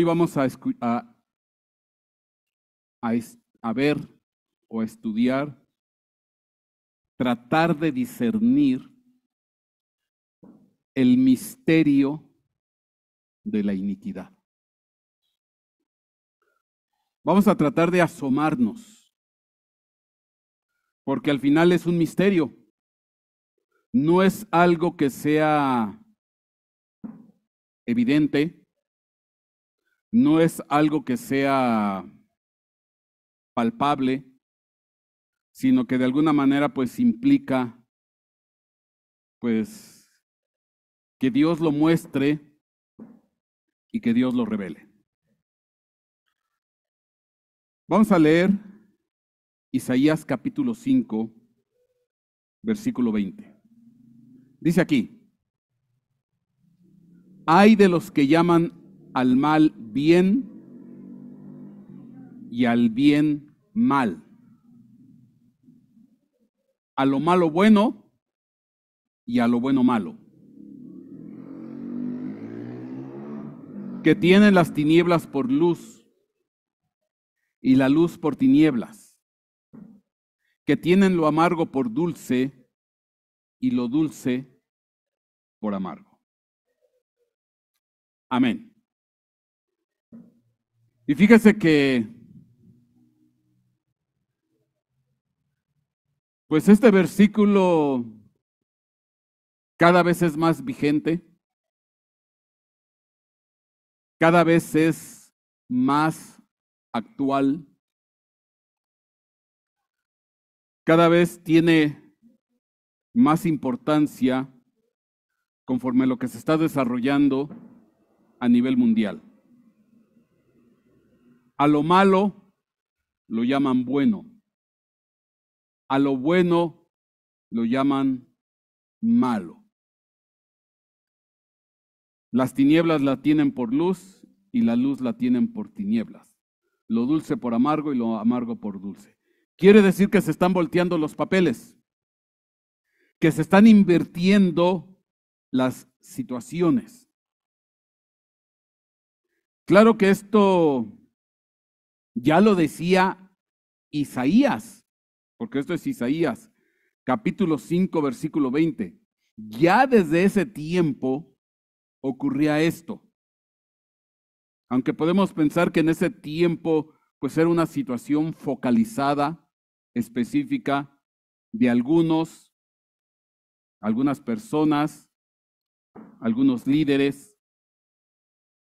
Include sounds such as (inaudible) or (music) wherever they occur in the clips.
Hoy vamos a, a, a, ver o estudiar, tratar de discernir el misterio de la iniquidad. Vamos a tratar de asomarnos, porque al final es un misterio. No es algo que sea evidente, no es algo que sea palpable, sino que de alguna manera pues implica pues que Dios lo muestre y que Dios lo revele. Vamos a leer Isaías capítulo 5, versículo 20. Dice aquí, hay de los que llaman al mal bien y al bien mal. A lo malo bueno y a lo bueno malo. Que tienen las tinieblas por luz y la luz por tinieblas. Que tienen lo amargo por dulce y lo dulce por amargo. Amén. Y fíjese que, pues este versículo cada vez es más vigente, cada vez es más actual, cada vez tiene más importancia conforme a lo que se está desarrollando a nivel mundial. A lo malo lo llaman bueno. A lo bueno lo llaman malo. Las tinieblas la tienen por luz y la luz la tienen por tinieblas. Lo dulce por amargo y lo amargo por dulce. Quiere decir que se están volteando los papeles, que se están invirtiendo las situaciones. Claro que esto ya lo decía Isaías, porque esto es Isaías, capítulo 5, versículo 20. Ya desde ese tiempo ocurría esto. Aunque podemos pensar que en ese tiempo pues era una situación focalizada, específica, de algunos, algunas personas, algunos líderes,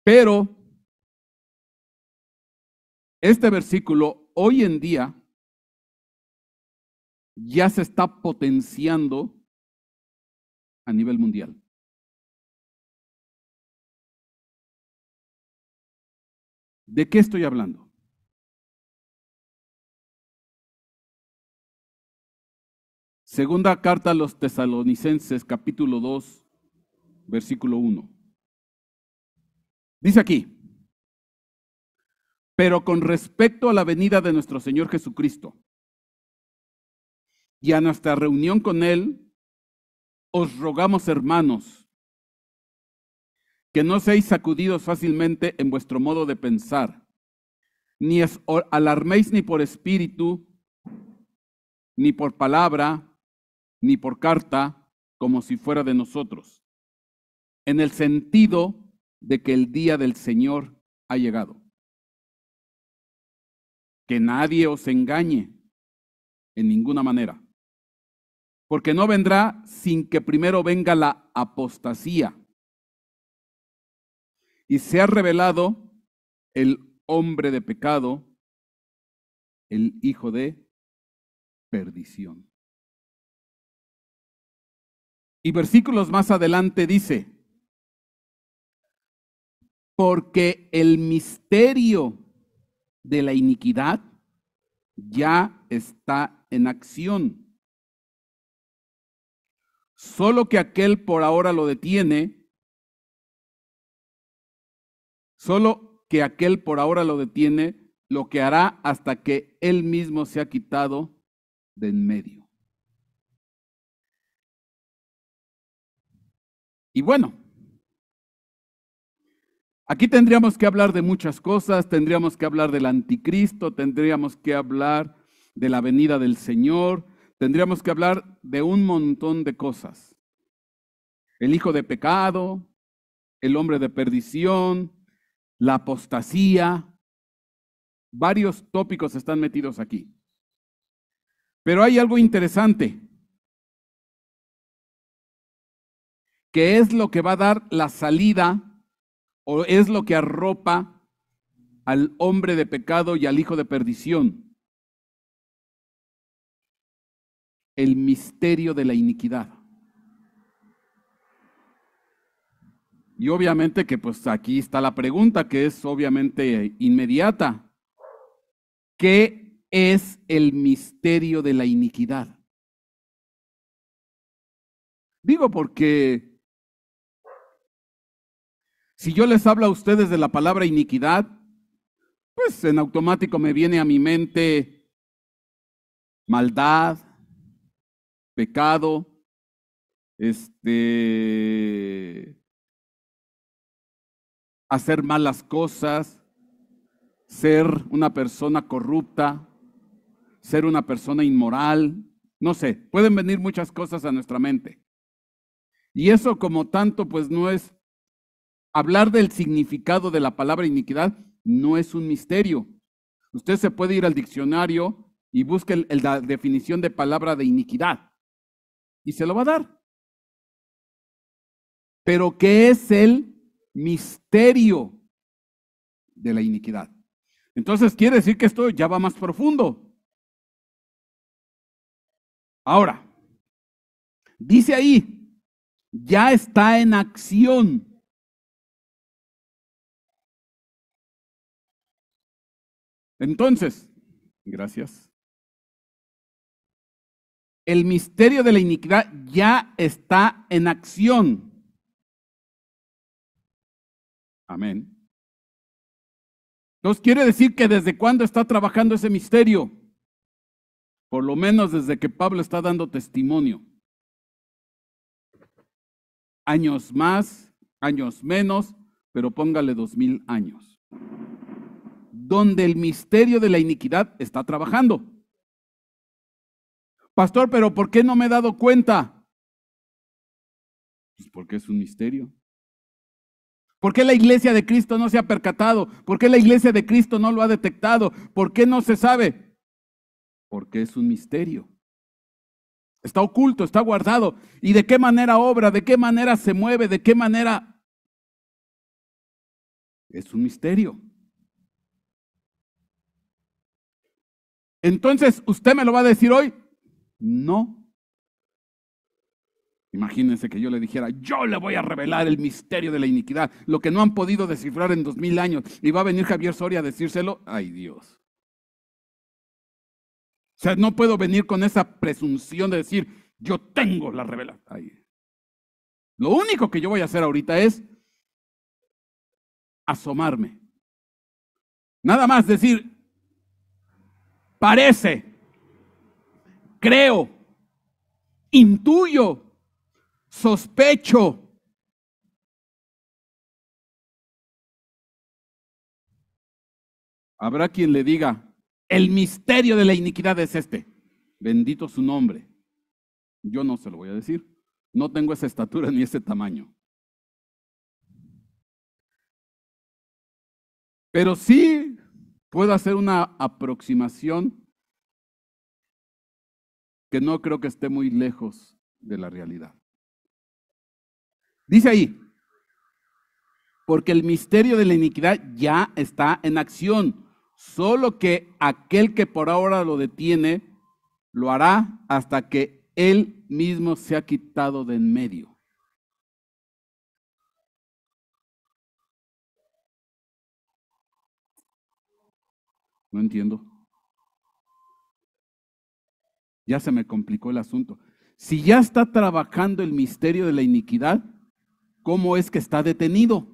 pero este versículo hoy en día ya se está potenciando a nivel mundial. ¿De qué estoy hablando? Segunda carta a los tesalonicenses, capítulo 2, versículo 1. Dice aquí, pero con respecto a la venida de nuestro Señor Jesucristo y a nuestra reunión con Él, os rogamos, hermanos, que no seáis sacudidos fácilmente en vuestro modo de pensar, ni alarméis ni por espíritu, ni por palabra, ni por carta, como si fuera de nosotros, en el sentido de que el día del Señor ha llegado que nadie os engañe en ninguna manera. Porque no vendrá sin que primero venga la apostasía y se ha revelado el hombre de pecado, el hijo de perdición. Y versículos más adelante dice, porque el misterio de la iniquidad ya está en acción. Solo que aquel por ahora lo detiene, solo que aquel por ahora lo detiene, lo que hará hasta que él mismo se ha quitado de en medio. Y bueno, Aquí tendríamos que hablar de muchas cosas, tendríamos que hablar del anticristo, tendríamos que hablar de la venida del Señor, tendríamos que hablar de un montón de cosas. El hijo de pecado, el hombre de perdición, la apostasía, varios tópicos están metidos aquí. Pero hay algo interesante, que es lo que va a dar la salida o es lo que arropa al hombre de pecado y al hijo de perdición. El misterio de la iniquidad. Y obviamente que pues aquí está la pregunta que es obviamente inmediata. ¿Qué es el misterio de la iniquidad? Digo porque si yo les hablo a ustedes de la palabra iniquidad, pues en automático me viene a mi mente maldad, pecado, este hacer malas cosas, ser una persona corrupta, ser una persona inmoral, no sé, pueden venir muchas cosas a nuestra mente. Y eso como tanto pues no es hablar del significado de la palabra iniquidad no es un misterio. Usted se puede ir al diccionario y busque la definición de palabra de iniquidad y se lo va a dar. Pero ¿qué es el misterio de la iniquidad? Entonces quiere decir que esto ya va más profundo. Ahora, dice ahí, ya está en acción. Entonces, gracias. El misterio de la iniquidad ya está en acción. Amén. Entonces quiere decir que desde cuándo está trabajando ese misterio. Por lo menos desde que Pablo está dando testimonio. Años más, años menos, pero póngale dos mil años donde el misterio de la iniquidad está trabajando. Pastor, pero ¿por qué no me he dado cuenta? Pues porque es un misterio. ¿Por qué la iglesia de Cristo no se ha percatado? ¿Por qué la iglesia de Cristo no lo ha detectado? ¿Por qué no se sabe? Porque es un misterio. Está oculto, está guardado. ¿Y de qué manera obra? ¿De qué manera se mueve? ¿De qué manera? Es un misterio. Entonces, ¿usted me lo va a decir hoy? No. Imagínense que yo le dijera, yo le voy a revelar el misterio de la iniquidad, lo que no han podido descifrar en dos mil años, y va a venir Javier Soria a decírselo, ay Dios. O sea, no puedo venir con esa presunción de decir, yo tengo la revelación. Lo único que yo voy a hacer ahorita es asomarme. Nada más decir, parece, creo, intuyo, sospecho. Habrá quien le diga, el misterio de la iniquidad es este. Bendito su nombre. Yo no se lo voy a decir. No tengo esa estatura ni ese tamaño. Pero sí Puedo hacer una aproximación que no creo que esté muy lejos de la realidad. Dice ahí, porque el misterio de la iniquidad ya está en acción, solo que aquel que por ahora lo detiene, lo hará hasta que él mismo se ha quitado de en medio. No entiendo. Ya se me complicó el asunto. Si ya está trabajando el misterio de la iniquidad, ¿cómo es que está detenido?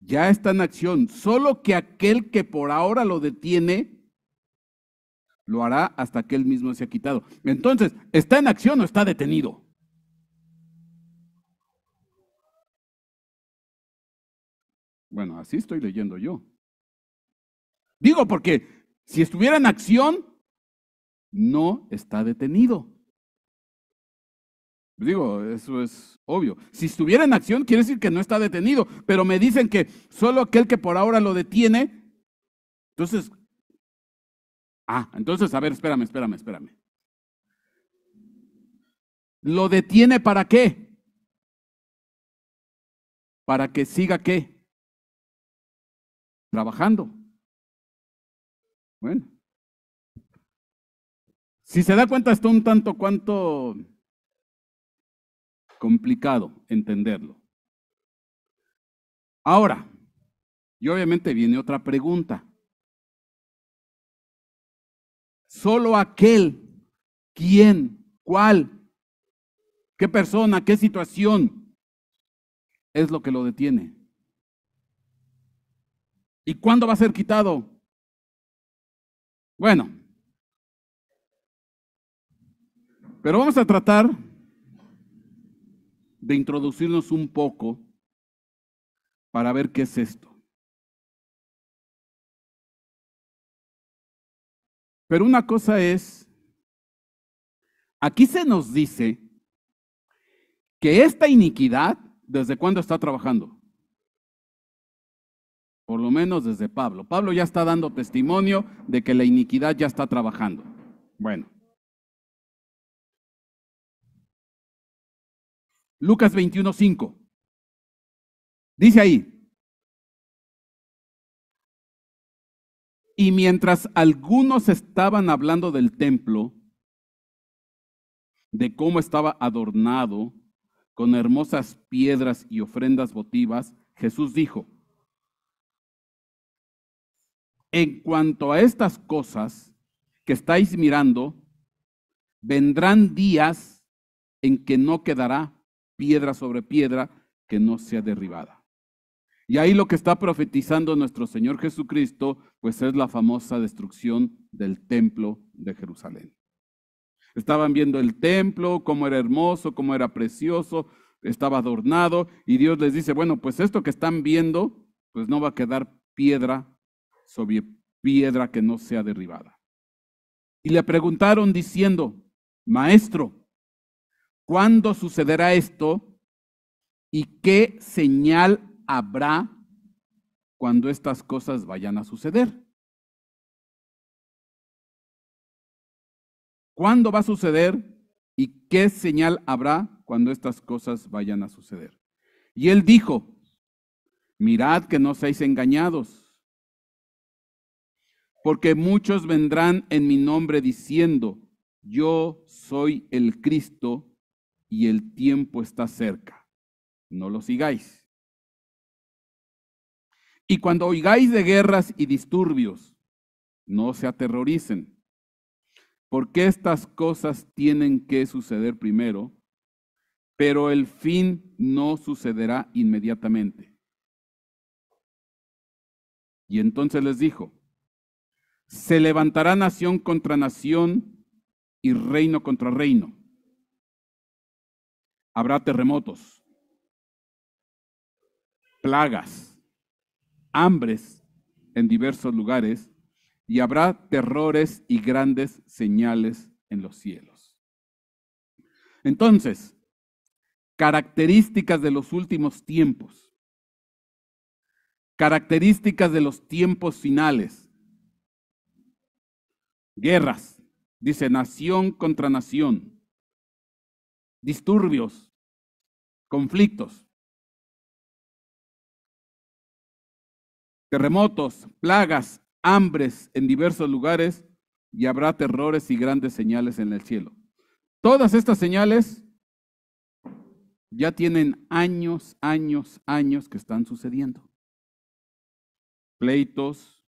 Ya está en acción, solo que aquel que por ahora lo detiene, lo hará hasta que él mismo se ha quitado. Entonces, ¿está en acción o está detenido? Bueno, así estoy leyendo yo. Digo porque si estuviera en acción, no está detenido. Digo, eso es obvio. Si estuviera en acción, quiere decir que no está detenido, pero me dicen que solo aquel que por ahora lo detiene, entonces, ah, entonces, a ver, espérame, espérame, espérame. ¿Lo detiene para qué? Para que siga qué? trabajando. Bueno. Si se da cuenta, está un tanto cuanto complicado entenderlo. Ahora, y obviamente viene otra pregunta. Solo aquel, quién, cuál, qué persona, qué situación es lo que lo detiene. ¿Y cuándo va a ser quitado? Bueno, pero vamos a tratar de introducirnos un poco para ver qué es esto. Pero una cosa es, aquí se nos dice que esta iniquidad, ¿desde cuándo está trabajando? por lo menos desde Pablo. Pablo ya está dando testimonio de que la iniquidad ya está trabajando. Bueno. Lucas 21:5. Dice ahí. Y mientras algunos estaban hablando del templo, de cómo estaba adornado con hermosas piedras y ofrendas votivas, Jesús dijo, en cuanto a estas cosas que estáis mirando, vendrán días en que no quedará piedra sobre piedra que no sea derribada. Y ahí lo que está profetizando nuestro Señor Jesucristo, pues es la famosa destrucción del templo de Jerusalén. Estaban viendo el templo, cómo era hermoso, cómo era precioso, estaba adornado, y Dios les dice, bueno, pues esto que están viendo, pues no va a quedar piedra sobre piedra que no sea derribada. Y le preguntaron diciendo, Maestro, ¿cuándo sucederá esto y qué señal habrá cuando estas cosas vayan a suceder? ¿Cuándo va a suceder y qué señal habrá cuando estas cosas vayan a suceder? Y él dijo, mirad que no seáis engañados porque muchos vendrán en mi nombre diciendo, yo soy el Cristo y el tiempo está cerca. No lo sigáis. Y cuando oigáis de guerras y disturbios, no se aterroricen, porque estas cosas tienen que suceder primero, pero el fin no sucederá inmediatamente. Y entonces les dijo, se levantará nación contra nación y reino contra reino. Habrá terremotos, plagas, hambres en diversos lugares y habrá terrores y grandes señales en los cielos. Entonces, características de los últimos tiempos, características de los tiempos finales guerras, dice nación contra nación, disturbios, conflictos, terremotos, plagas, hambres en diversos lugares y habrá terrores y grandes señales en el cielo. Todas estas señales ya tienen años, años, años que están sucediendo. Pleitos,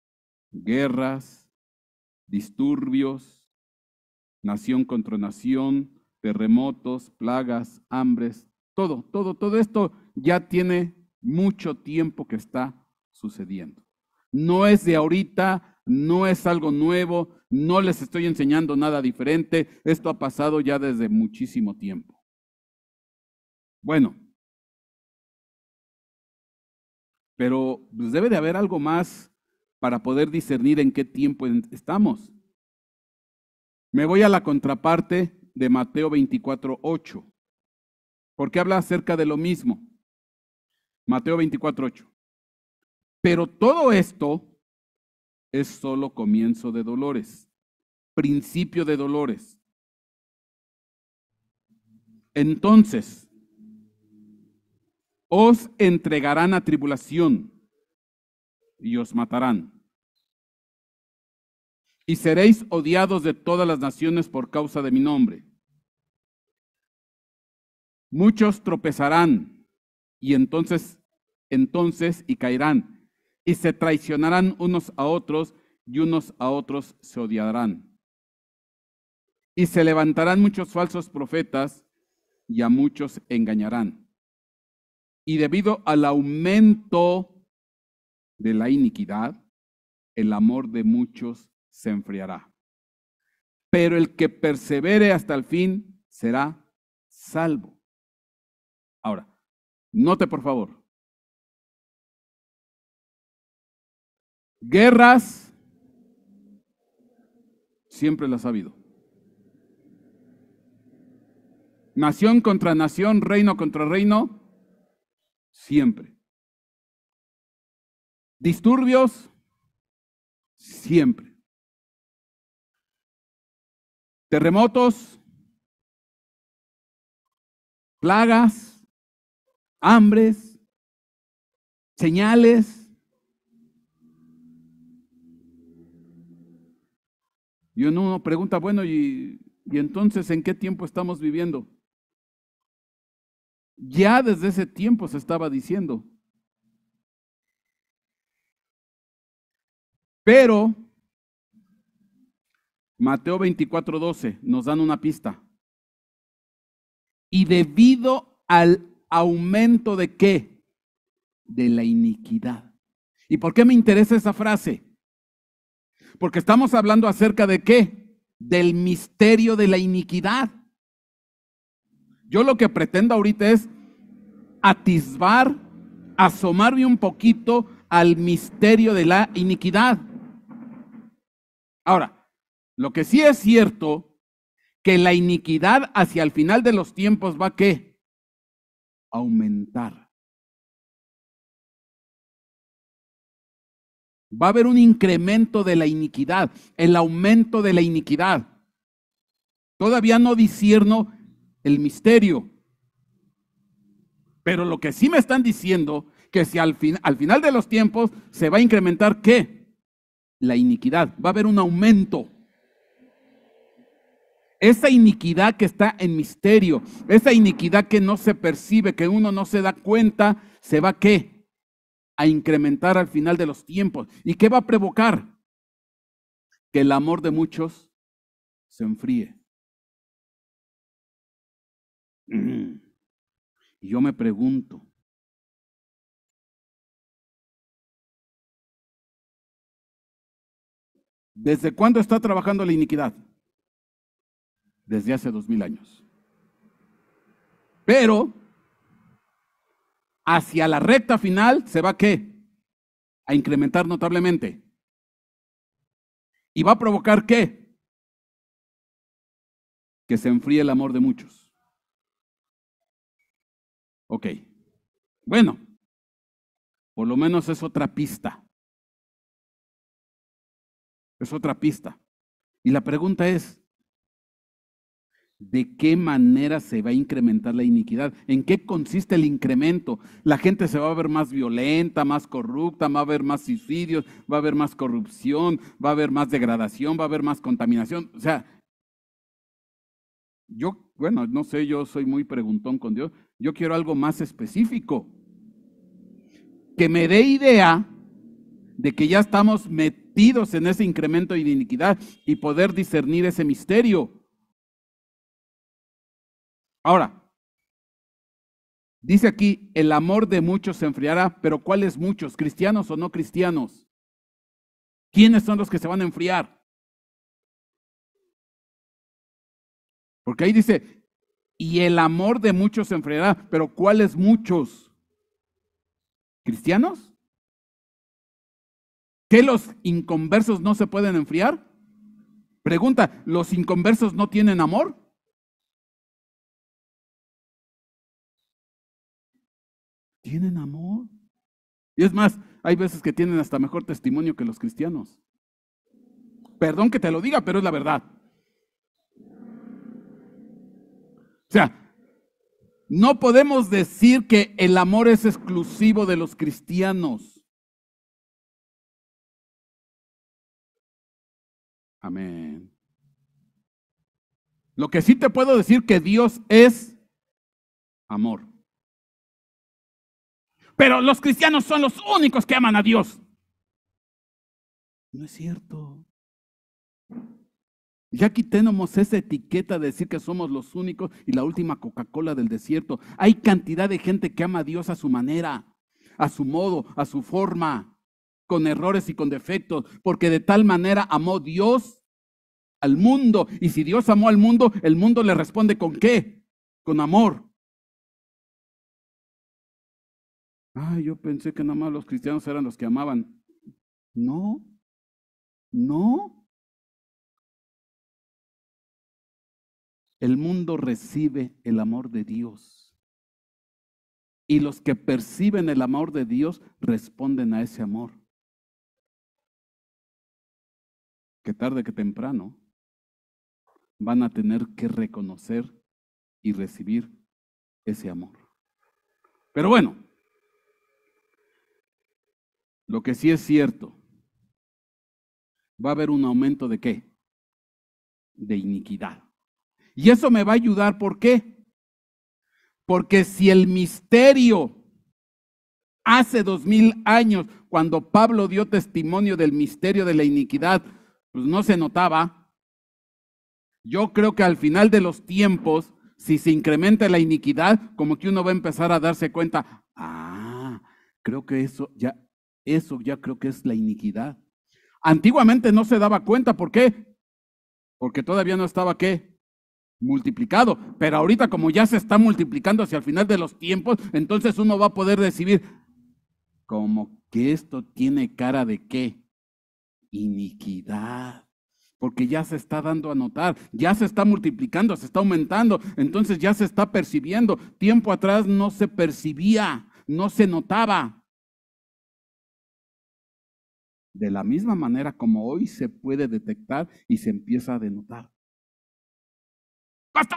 guerras, disturbios, nación contra nación, terremotos, plagas, hambres, todo, todo, todo esto ya tiene mucho tiempo que está sucediendo. No es de ahorita, no es algo nuevo, no les estoy enseñando nada diferente, esto ha pasado ya desde muchísimo tiempo. Bueno, pero pues, debe de haber algo más para poder discernir en qué tiempo estamos. Me voy a la contraparte de Mateo 24, 8, porque habla acerca de lo mismo. Mateo 24, 8. Pero todo esto es solo comienzo de dolores, principio de dolores. Entonces, os entregarán a tribulación y os matarán. Y seréis odiados de todas las naciones por causa de mi nombre. Muchos tropezarán y entonces, entonces y caerán. Y se traicionarán unos a otros y unos a otros se odiarán. Y se levantarán muchos falsos profetas y a muchos engañarán. Y debido al aumento de la iniquidad, el amor de muchos se enfriará. Pero el que persevere hasta el fin será salvo. Ahora, note por favor. Guerras siempre las ha habido. Nación contra nación, reino contra reino, siempre. Disturbios, siempre. Terremotos, plagas, hambres, señales. Y uno pregunta, bueno, ¿y, ¿y entonces en qué tiempo estamos viviendo? Ya desde ese tiempo se estaba diciendo, Pero Mateo 24, 12 nos dan una pista. Y debido al aumento de qué? De la iniquidad. ¿Y por qué me interesa esa frase? Porque estamos hablando acerca de qué? Del misterio de la iniquidad. Yo lo que pretendo ahorita es atisbar, asomarme un poquito al misterio de la iniquidad. Ahora, lo que sí es cierto, que la iniquidad hacia el final de los tiempos va a qué? Aumentar. Va a haber un incremento de la iniquidad, el aumento de la iniquidad. Todavía no disierno el misterio. Pero lo que sí me están diciendo, que si al, al final de los tiempos se va a incrementar qué? la iniquidad. Va a haber un aumento. Esa iniquidad que está en misterio, esa iniquidad que no se percibe, que uno no se da cuenta, se va qué? A incrementar al final de los tiempos. ¿Y qué va a provocar? Que el amor de muchos se enfríe. (clears throat) Y yo me pregunto, ¿Desde cuándo está trabajando la iniquidad? Desde hace dos mil años. Pero hacia la recta final se va qué? A incrementar notablemente. ¿Y va a provocar qué? Que se enfríe el amor de muchos. Ok. Bueno, por lo menos es otra pista. Es otra pista. Y la pregunta es, ¿de qué manera se va a incrementar la iniquidad? ¿En qué consiste el incremento? La gente se va a ver más violenta, más corrupta, va a haber más suicidios, va a haber más corrupción, va a haber más degradación, va a haber más contaminación. O sea, yo, bueno, no sé, yo soy muy preguntón con Dios. Yo quiero algo más específico. Que me dé idea de que ya estamos metidos en ese incremento de iniquidad y poder discernir ese misterio. Ahora, dice aquí, el amor de muchos se enfriará, pero ¿cuáles muchos? ¿Cristianos o no cristianos? ¿Quiénes son los que se van a enfriar? Porque ahí dice, y el amor de muchos se enfriará, pero ¿cuáles muchos? ¿Cristianos? ¿Qué los inconversos no se pueden enfriar? Pregunta, ¿los inconversos no tienen amor? Tienen amor. Y es más, hay veces que tienen hasta mejor testimonio que los cristianos. Perdón que te lo diga, pero es la verdad. O sea, no podemos decir que el amor es exclusivo de los cristianos. Amén. Lo que sí te puedo decir que Dios es amor. Pero los cristianos son los únicos que aman a Dios. No es cierto. Ya tenemos esa etiqueta de decir que somos los únicos y la última Coca-Cola del desierto. Hay cantidad de gente que ama a Dios a su manera, a su modo, a su forma con errores y con defectos, porque de tal manera amó Dios al mundo. Y si Dios amó al mundo, el mundo le responde con qué? Con amor. Ay, yo pensé que nada más los cristianos eran los que amaban. No, no. El mundo recibe el amor de Dios. Y los que perciben el amor de Dios responden a ese amor. que tarde que temprano van a tener que reconocer y recibir ese amor. Pero bueno, lo que sí es cierto, va a haber un aumento de qué? De iniquidad. Y eso me va a ayudar, ¿por qué? Porque si el misterio hace dos mil años, cuando Pablo dio testimonio del misterio de la iniquidad, pues no se notaba. Yo creo que al final de los tiempos, si se incrementa la iniquidad, como que uno va a empezar a darse cuenta, ah, creo que eso ya, eso ya creo que es la iniquidad. Antiguamente no se daba cuenta, ¿por qué? Porque todavía no estaba qué? Multiplicado. Pero ahorita como ya se está multiplicando hacia el final de los tiempos, entonces uno va a poder decidir como que esto tiene cara de qué? iniquidad. Porque ya se está dando a notar, ya se está multiplicando, se está aumentando, entonces ya se está percibiendo. Tiempo atrás no se percibía, no se notaba. De la misma manera como hoy se puede detectar y se empieza a denotar.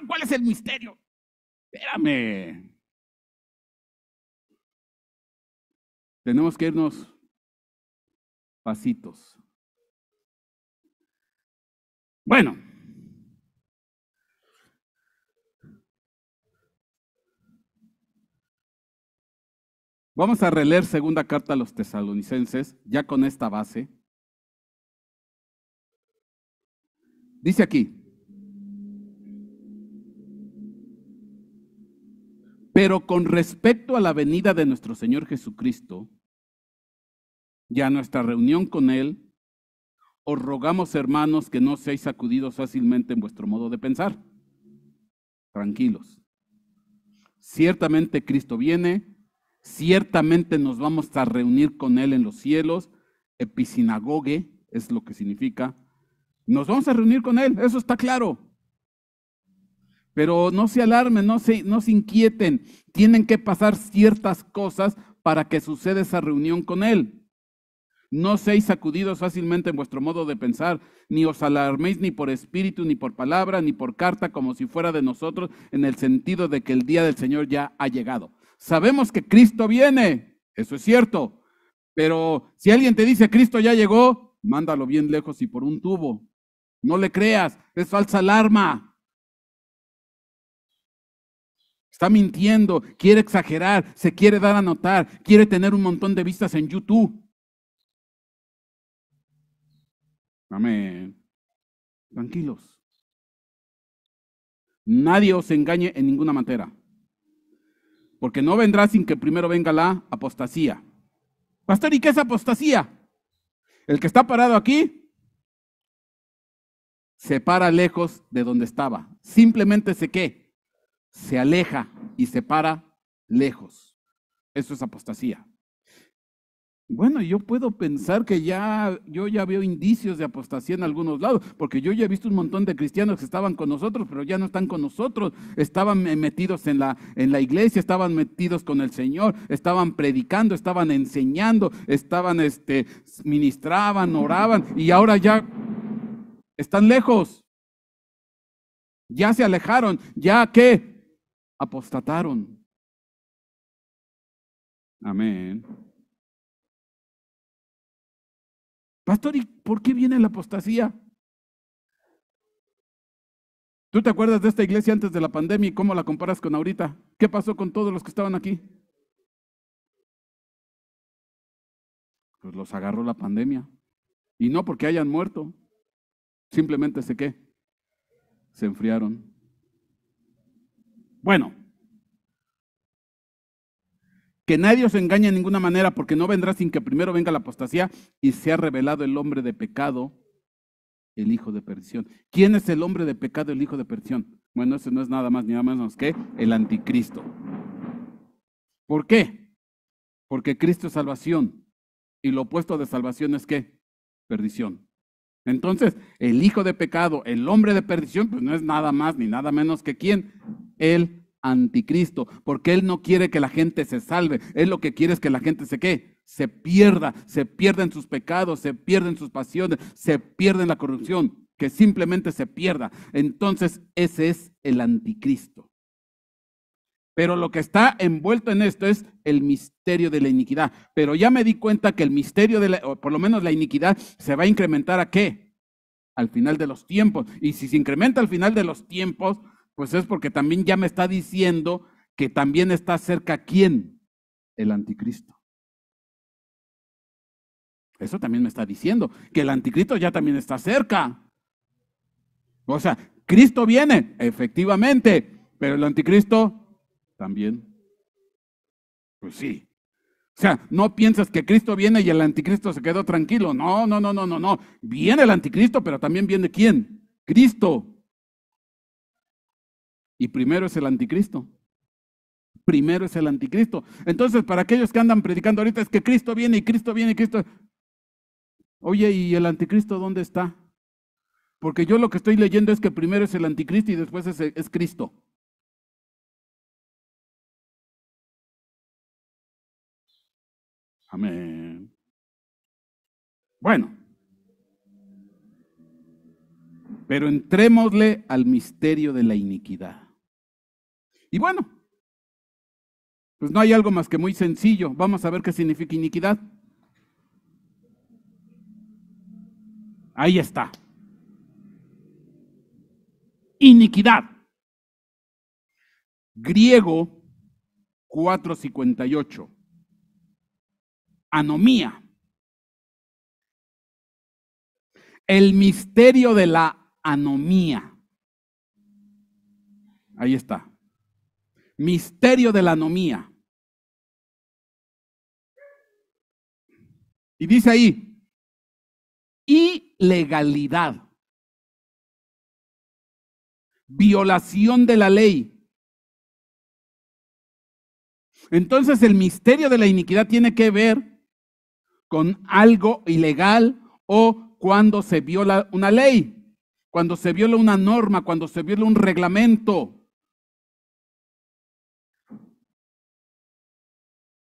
¿cuál es el misterio? Espérame. Tenemos que irnos pasitos. Bueno, vamos a releer segunda carta a los tesalonicenses, ya con esta base. Dice aquí, pero con respecto a la venida de nuestro Señor Jesucristo y a nuestra reunión con Él, os rogamos, hermanos, que no seáis sacudidos fácilmente en vuestro modo de pensar. Tranquilos. Ciertamente Cristo viene, ciertamente nos vamos a reunir con Él en los cielos. episinagogue es lo que significa. Nos vamos a reunir con Él, eso está claro. Pero no se alarmen, no se, no se inquieten. Tienen que pasar ciertas cosas para que suceda esa reunión con Él. No seáis sacudidos fácilmente en vuestro modo de pensar, ni os alarméis ni por espíritu, ni por palabra, ni por carta, como si fuera de nosotros, en el sentido de que el día del Señor ya ha llegado. Sabemos que Cristo viene, eso es cierto, pero si alguien te dice Cristo ya llegó, mándalo bien lejos y por un tubo. No le creas, es falsa alarma. Está mintiendo, quiere exagerar, se quiere dar a notar, quiere tener un montón de vistas en YouTube. Amén. Tranquilos. Nadie os engañe en ninguna manera. Porque no vendrá sin que primero venga la apostasía. Pastor, ¿y qué es apostasía? El que está parado aquí se para lejos de donde estaba. Simplemente se qué? Se aleja y se para lejos. Eso es apostasía. Bueno, yo puedo pensar que ya, yo ya veo indicios de apostasía en algunos lados, porque yo ya he visto un montón de cristianos que estaban con nosotros, pero ya no están con nosotros, estaban metidos en la, en la iglesia, estaban metidos con el Señor, estaban predicando, estaban enseñando, estaban, este, ministraban, oraban, y ahora ya están lejos. Ya se alejaron, ya que apostataron. Amén. Pastor, ¿y por qué viene la apostasía? ¿Tú te acuerdas de esta iglesia antes de la pandemia y cómo la comparas con ahorita? ¿Qué pasó con todos los que estaban aquí? Pues los agarró la pandemia. Y no porque hayan muerto, simplemente se qué, se enfriaron. Bueno, que nadie os engañe de ninguna manera, porque no vendrá sin que primero venga la apostasía y se ha revelado el hombre de pecado, el hijo de perdición. ¿Quién es el hombre de pecado, el hijo de perdición? Bueno, ese no es nada más ni nada menos que el anticristo. ¿Por qué? Porque Cristo es salvación. Y lo opuesto de salvación es qué? Perdición. Entonces, el hijo de pecado, el hombre de perdición, pues no es nada más ni nada menos que quién? El anticristo, porque él no quiere que la gente se salve, él lo que quiere es que la gente se qué, se pierda, se en sus pecados, se en sus pasiones, se en la corrupción, que simplemente se pierda. Entonces ese es el anticristo. Pero lo que está envuelto en esto es el misterio de la iniquidad. Pero ya me di cuenta que el misterio de la, o por lo menos la iniquidad, se va a incrementar a qué? Al final de los tiempos. Y si se incrementa al final de los tiempos, pues es porque también ya me está diciendo que también está cerca quién? El anticristo. Eso también me está diciendo, que el anticristo ya también está cerca. O sea, Cristo viene, efectivamente, pero el anticristo también. Pues sí. O sea, no piensas que Cristo viene y el anticristo se quedó tranquilo. No, no, no, no, no, no. Viene el anticristo, pero también viene quién? Cristo. Y primero es el anticristo. Primero es el anticristo. Entonces, para aquellos que andan predicando ahorita es que Cristo viene y Cristo viene y Cristo... Oye, ¿y el anticristo dónde está? Porque yo lo que estoy leyendo es que primero es el anticristo y después es, es Cristo. Amén. Bueno, pero entrémosle al misterio de la iniquidad. Y bueno, pues no hay algo más que muy sencillo. Vamos a ver qué significa iniquidad. Ahí está. Iniquidad. Griego 458. Anomía. El misterio de la anomía. Ahí está misterio de la anomía. Y dice ahí, ilegalidad, violación de la ley. Entonces el misterio de la iniquidad tiene que ver con algo ilegal o cuando se viola una ley, cuando se viola una norma, cuando se viola un reglamento.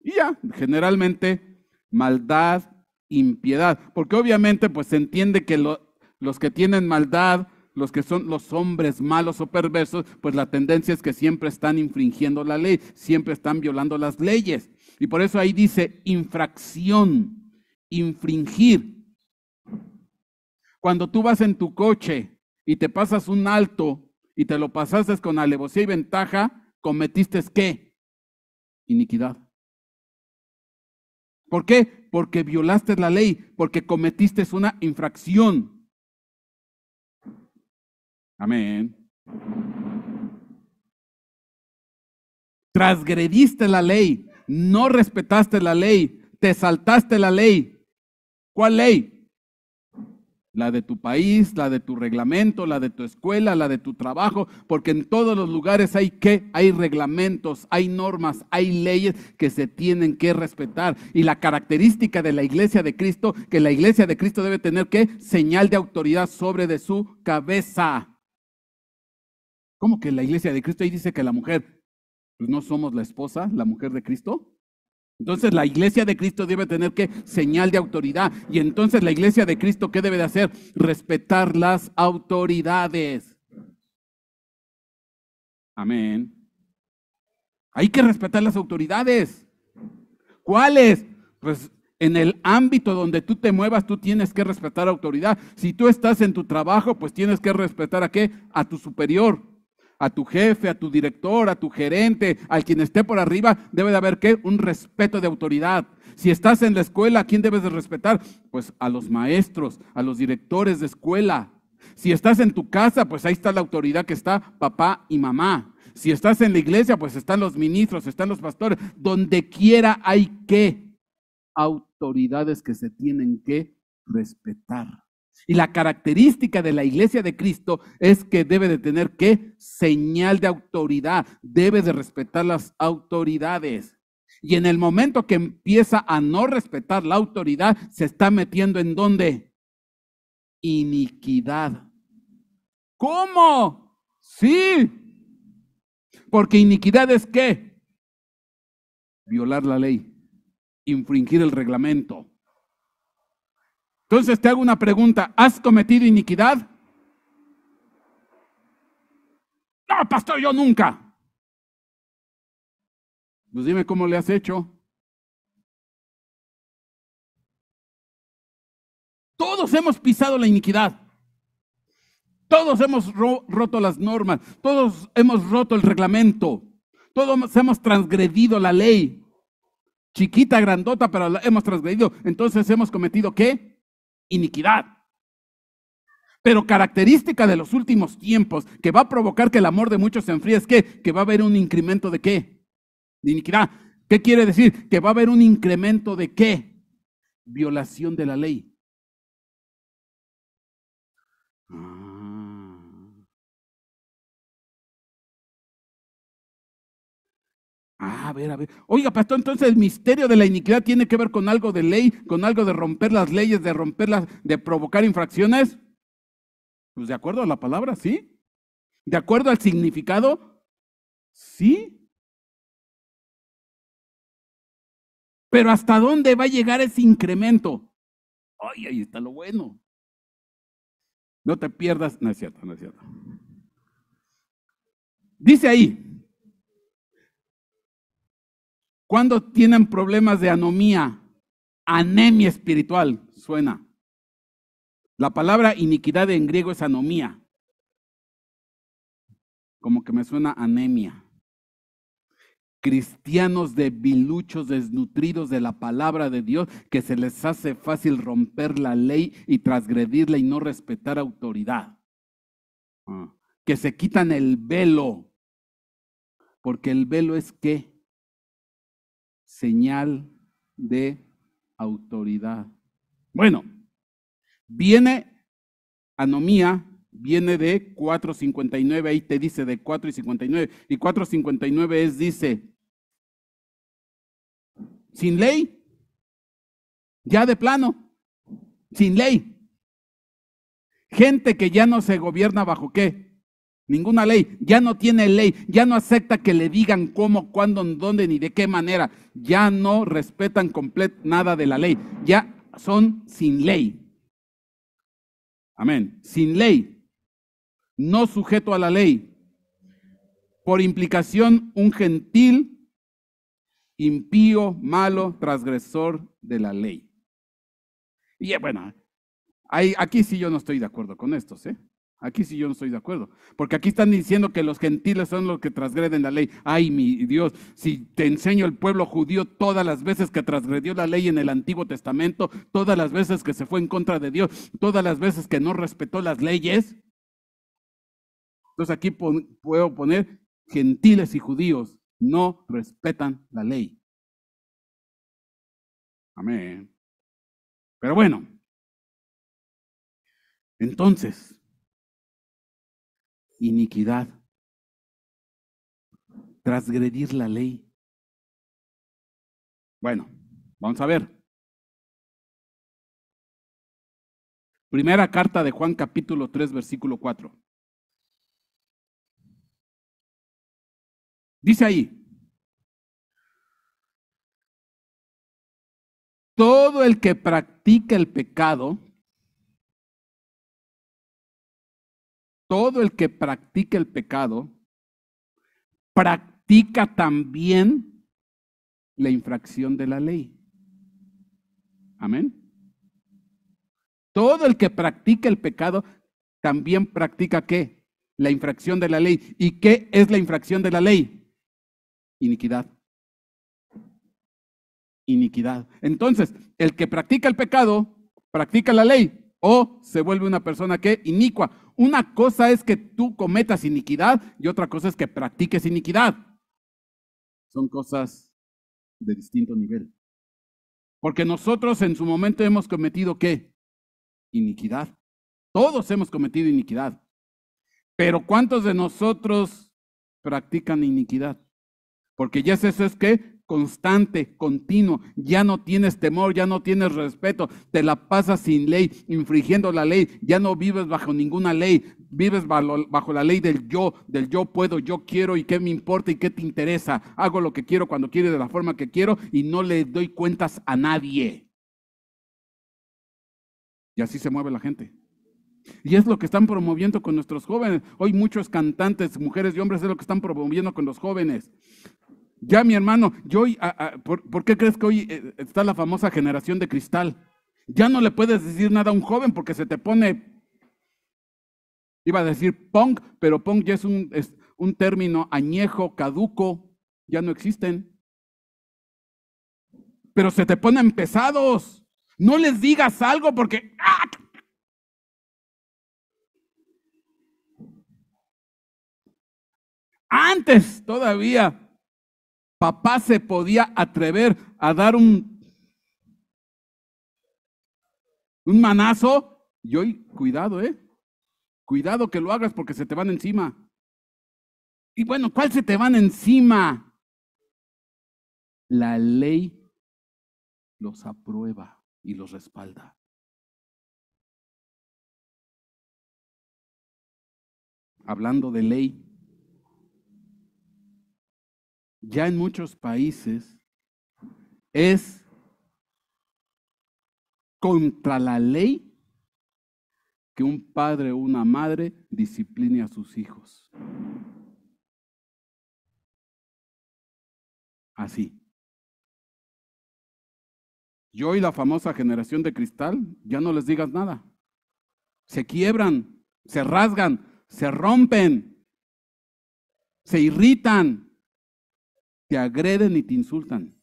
Y ya, generalmente maldad, impiedad, porque obviamente pues se entiende que los que tienen maldad, los que son los hombres malos o perversos, pues la tendencia es que siempre están infringiendo la ley, siempre están violando las leyes. Y por eso ahí dice infracción, infringir. Cuando tú vas en tu coche y te pasas un alto y te lo pasaste con alevosía y ventaja, cometiste qué? Iniquidad. ¿Por qué? Porque violaste la ley, porque cometiste una infracción. Amén. Transgrediste la ley, no respetaste la ley, te saltaste la ley. ¿Cuál ley? La de tu país, la de tu reglamento, la de tu escuela, la de tu trabajo, porque en todos los lugares hay que, hay reglamentos, hay normas, hay leyes que se tienen que respetar. Y la característica de la iglesia de Cristo, que la iglesia de Cristo debe tener que señal de autoridad sobre de su cabeza. ¿Cómo que la iglesia de Cristo ahí dice que la mujer, pues no somos la esposa, la mujer de Cristo? Entonces la iglesia de Cristo debe tener que señal de autoridad. Y entonces la iglesia de Cristo, ¿qué debe de hacer? Respetar las autoridades. Amén. Hay que respetar las autoridades. ¿Cuáles? Pues en el ámbito donde tú te muevas, tú tienes que respetar autoridad. Si tú estás en tu trabajo, pues tienes que respetar a qué? A tu superior a tu jefe, a tu director, a tu gerente, a quien esté por arriba, debe de haber qué? Un respeto de autoridad. Si estás en la escuela, ¿a quién debes de respetar? Pues a los maestros, a los directores de escuela. Si estás en tu casa, pues ahí está la autoridad que está papá y mamá. Si estás en la iglesia, pues están los ministros, están los pastores. Donde quiera hay que autoridades que se tienen que respetar. Y la característica de la iglesia de Cristo es que debe de tener qué? Señal de autoridad, debe de respetar las autoridades. Y en el momento que empieza a no respetar la autoridad, se está metiendo en dónde? Iniquidad. ¿Cómo? Sí. Porque iniquidad es qué? Violar la ley, infringir el reglamento entonces te hago una pregunta, ¿has cometido iniquidad? No, pastor, yo nunca. Pues dime cómo le has hecho. Todos hemos pisado la iniquidad. Todos hemos roto las normas. Todos hemos roto el reglamento. Todos hemos transgredido la ley. Chiquita, grandota, pero hemos transgredido. Entonces hemos cometido qué? iniquidad. Pero característica de los últimos tiempos que va a provocar que el amor de muchos se enfríe es que, que va a haber un incremento de qué? De iniquidad. ¿Qué quiere decir? Que va a haber un incremento de qué? Violación de la ley. Ah, a ver, a ver. Oiga, pastor, entonces el misterio de la iniquidad tiene que ver con algo de ley, con algo de romper las leyes, de romperlas, de provocar infracciones. Pues de acuerdo a la palabra, sí. De acuerdo al significado, sí. Pero ¿hasta dónde va a llegar ese incremento? Ay, ahí está lo bueno. No te pierdas, no es cierto, no es cierto. Dice ahí, ¿Cuándo tienen problemas de anomía? Anemia espiritual, suena. La palabra iniquidad en griego es anomía. Como que me suena anemia. Cristianos debiluchos, desnutridos de la palabra de Dios, que se les hace fácil romper la ley y transgredirla y no respetar autoridad. Ah, que se quitan el velo. Porque el velo es qué? señal de autoridad. Bueno, viene anomía, viene de 4.59, ahí te dice de 459 y y 4.59 es, dice, sin ley, ya de plano, sin ley. Gente que ya no se gobierna bajo qué? Ninguna ley. Ya no tiene ley. Ya no acepta que le digan cómo, cuándo, dónde, ni de qué manera. Ya no respetan nada de la ley. Ya son sin ley. Amén. Sin ley. No sujeto a la ley. Por implicación, un gentil, impío, malo, transgresor de la ley. Y eh, bueno, aquí sí yo no estoy de acuerdo con esto, ¿eh? Aquí sí yo no estoy de acuerdo, porque aquí están diciendo que los gentiles son los que transgreden la ley. Ay, mi Dios, si te enseño el pueblo judío todas las veces que transgredió la ley en el Antiguo Testamento, todas las veces que se fue en contra de Dios, todas las veces que no respetó las leyes. Entonces aquí puedo poner gentiles y judíos no respetan la ley. Amén. Pero bueno, entonces, iniquidad, transgredir la ley. Bueno, vamos a ver. Primera carta de Juan capítulo 3 versículo 4. Dice ahí, todo el que practica el pecado todo el que practica el pecado, practica también la infracción de la ley. Amén. Todo el que practica el pecado, también practica qué? La infracción de la ley. ¿Y qué es la infracción de la ley? Iniquidad. Iniquidad. Entonces, el que practica el pecado, practica la ley o se vuelve una persona que inicua una cosa es que tú cometas iniquidad y otra cosa es que practiques iniquidad. Son cosas de distinto nivel. Porque nosotros en su momento hemos cometido qué? Iniquidad. Todos hemos cometido iniquidad. Pero ¿cuántos de nosotros practican iniquidad? Porque ya es eso es que constante, continuo. Ya no tienes temor, ya no tienes respeto, te la pasas sin ley, infringiendo la ley, ya no vives bajo ninguna ley, vives bajo, la ley del yo, del yo puedo, yo quiero y qué me importa y qué te interesa. Hago lo que quiero cuando quiero de la forma que quiero y no le doy cuentas a nadie. Y así se mueve la gente. Y es lo que están promoviendo con nuestros jóvenes. Hoy muchos cantantes, mujeres y hombres, es lo que están promoviendo con los jóvenes. Ya mi hermano, yo por, qué crees que hoy eh, está la famosa generación de cristal? Ya no le puedes decir nada a un joven porque se te pone, iba a decir punk, pero punk ya es un, término añejo, caduco, ya no existen. Pero se te ponen pesados. No les digas algo porque... ¡ah! Antes todavía papá se podía atrever a dar un, un manazo. Y hoy, cuidado, ¿eh? Cuidado que lo hagas porque se te van encima. Y bueno, ¿cuál se te van encima? La ley los aprueba y los respalda. Hablando de ley, ya en muchos países es contra la ley que un padre o una madre discipline a sus hijos. Así. Yo y la famosa generación de cristal, ya no les digas nada. Se quiebran, se rasgan, se rompen, se irritan, te agreden y te insultan.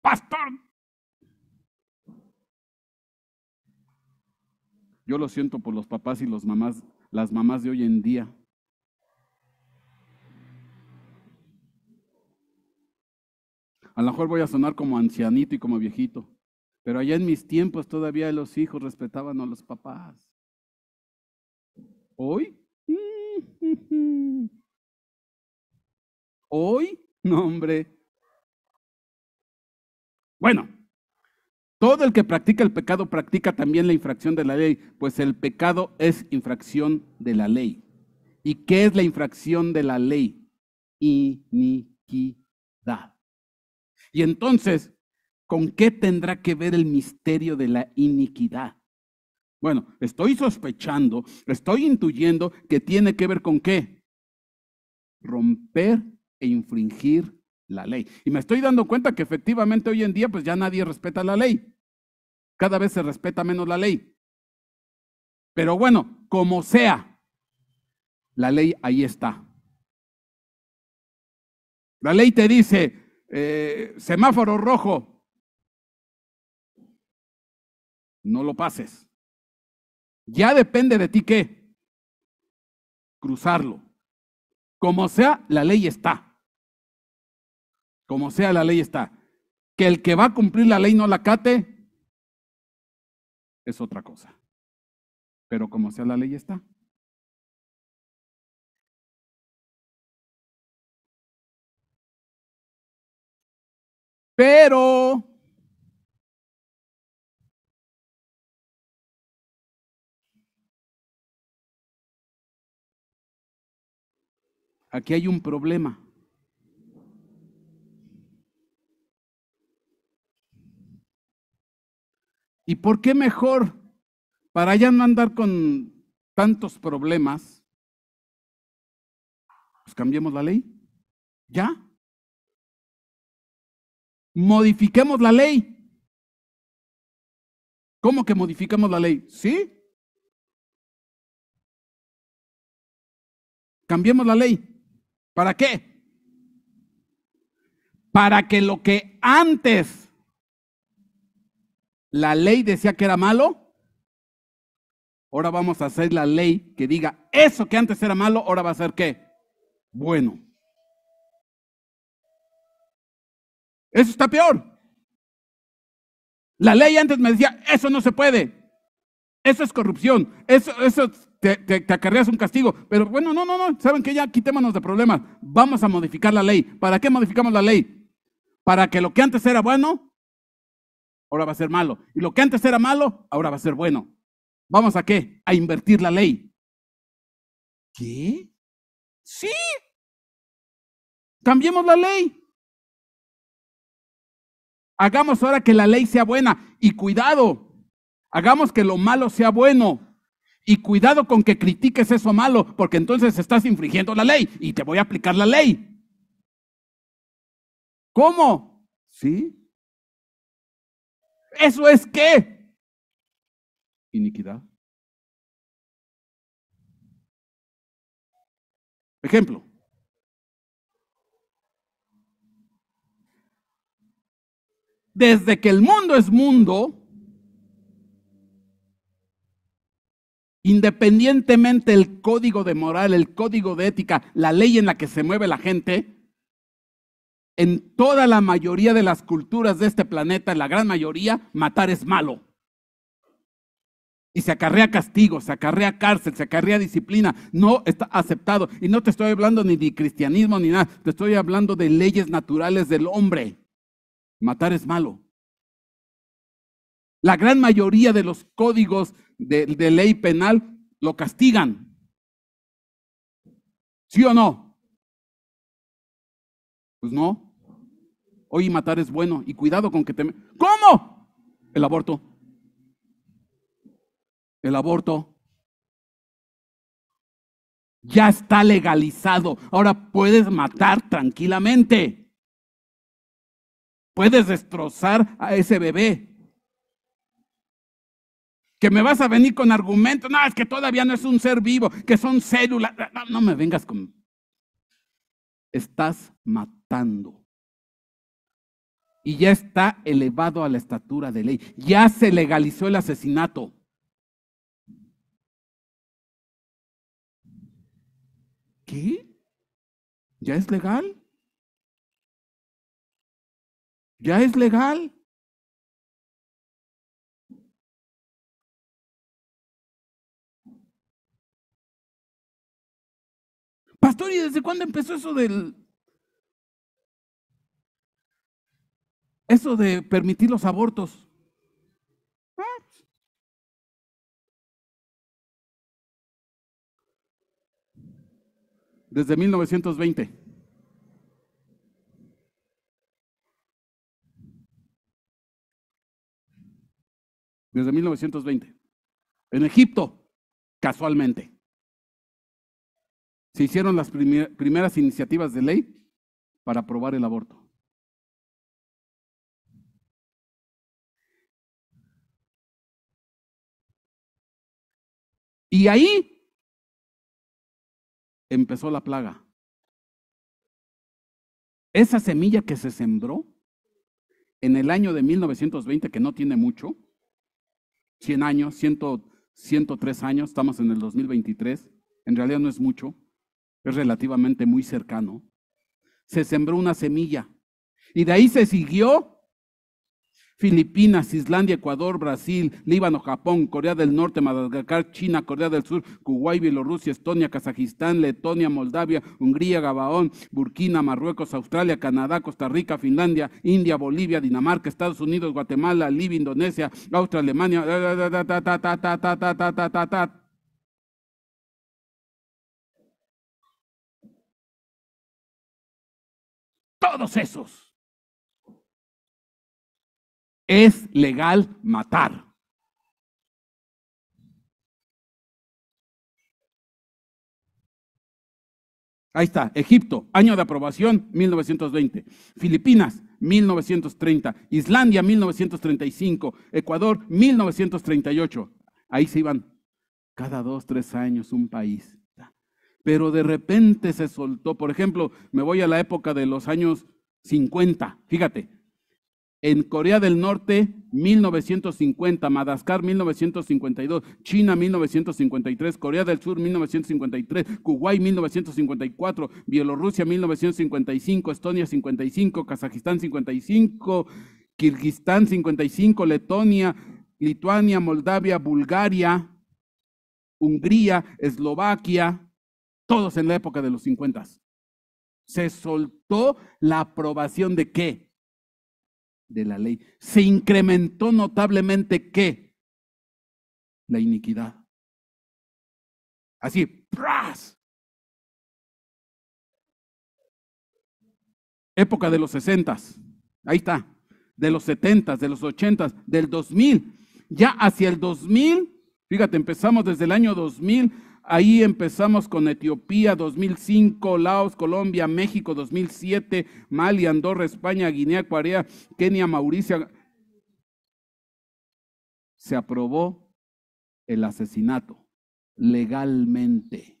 Pastor. Yo lo siento por los papás y los mamás, las mamás de hoy en día. A lo mejor voy a sonar como ancianito y como viejito, pero allá en mis tiempos todavía los hijos respetaban a los papás. Hoy (laughs) Hoy, no, hombre. Bueno, todo el que practica el pecado practica también la infracción de la ley, pues el pecado es infracción de la ley. ¿Y qué es la infracción de la ley? Iniquidad. Y entonces, ¿con qué tendrá que ver el misterio de la iniquidad? Bueno, estoy sospechando, estoy intuyendo que tiene que ver con qué? Romper e infringir la ley. Y me estoy dando cuenta que efectivamente hoy en día pues ya nadie respeta la ley. Cada vez se respeta menos la ley. Pero bueno, como sea, la ley ahí está. La ley te dice, eh, semáforo rojo, no lo pases. Ya depende de ti qué. Cruzarlo. Como sea, la ley está. Como sea, la ley está. Que el que va a cumplir la ley no la cate es otra cosa. Pero como sea, la ley está. Pero Aquí hay un problema. ¿Y por qué mejor, para ya no andar con tantos problemas, pues cambiemos la ley? ¿Ya? Modifiquemos la ley. ¿Cómo que modificamos la ley? ¿Sí? Cambiemos la ley. ¿Para qué? Para que lo que antes la ley decía que era malo, ahora vamos a hacer la ley que diga, eso que antes era malo, ahora va a ser qué? Bueno. Eso está peor. La ley antes me decía, eso no se puede. Eso es corrupción. Eso, eso es te, acarreas un castigo. Pero bueno, no, no, no, saben que ya quitémonos de problemas. Vamos a modificar la ley. ¿Para qué modificamos la ley? Para que lo que antes era bueno, ahora va a ser malo. Y lo que antes era malo, ahora va a ser bueno. ¿Vamos a qué? A invertir la ley. ¿Qué? Sí. Cambiemos la ley. Hagamos ahora que la ley sea buena. Y cuidado, hagamos que lo malo sea bueno. Y cuidado con que critiques eso malo, porque entonces estás infringiendo la ley y te voy a aplicar la ley. ¿Cómo? ¿Sí? ¿Eso es qué? Iniquidad. Ejemplo. Desde que el mundo es mundo, Independientemente el código de moral, el código de ética, la ley en la que se mueve la gente, en toda la mayoría de las culturas de este planeta, en la gran mayoría, matar es malo. Y se acarrea castigo, se acarrea cárcel, se acarrea disciplina. No está aceptado. Y no te estoy hablando ni de cristianismo ni nada. Te estoy hablando de leyes naturales del hombre. Matar es malo. La gran mayoría de los códigos de, ley penal lo castigan. ¿Sí o no? Pues no. Hoy matar es bueno y cuidado con que te... ¿Cómo? El aborto. El aborto. Ya está legalizado. Ahora puedes matar tranquilamente. Puedes destrozar a ese bebé que me vas a venir con argumentos, no, es que todavía no es un ser vivo, que son células, no, me vengas con... Estás matando. Y ya está elevado a la estatura de ley. Ya se legalizó el asesinato. ¿Qué? ¿Ya es legal? ¿Ya es legal? Pastor, ¿y desde cuándo empezó eso del... Eso de permitir los abortos? Desde 1920. Desde 1920. En Egipto, casualmente se hicieron las primeras iniciativas de ley para aprobar el aborto. Y ahí empezó la plaga. Esa semilla que se sembró en el año de 1920, que no tiene mucho, 100 años, 103 años, estamos en el 2023, en realidad no es mucho, es relativamente muy cercano, se sembró una semilla y de ahí se siguió Filipinas, Islandia, Ecuador, Brasil, Líbano, Japón, Corea del Norte, Madagascar, China, Corea del Sur, Kuwait, Bielorrusia, Estonia, Kazajistán, Letonia, Moldavia, Hungría, Gabaón, Burkina, Marruecos, Australia, Canadá, Costa Rica, Finlandia, India, Bolivia, Dinamarca, Estados Unidos, Guatemala, Libia, Indonesia, Austria, Alemania, Todos esos. Es legal matar. Ahí está, Egipto, año de aprobación, 1920. Filipinas, 1930. Islandia, 1935. Ecuador, 1938. Ahí se iban cada dos, tres años un país pero de repente se soltó. Por ejemplo, me voy a la época de los años 50, fíjate. En Corea del Norte, 1950, Madagascar, 1952, China, 1953, Corea del Sur, 1953, Kuwait, 1954, Bielorrusia, 1955, Estonia, 55, Kazajistán, 55, Kirguistán, 55, Letonia, Lituania, Moldavia, Bulgaria, Hungría, Eslovaquia, todos en la época de los 50. Se soltó la aprobación de qué? De la ley. Se incrementó notablemente qué? La iniquidad. Así, ¡pras! Época de los 60. Ahí está. De los 70, de los 80, del 2000. Ya hacia el 2000, fíjate, empezamos desde el año 2000 Ahí empezamos con Etiopía 2005, Laos, Colombia, México 2007, Mali, Andorra, España, Guinea, Corea, Kenia, Mauricio. Se aprobó el asesinato legalmente.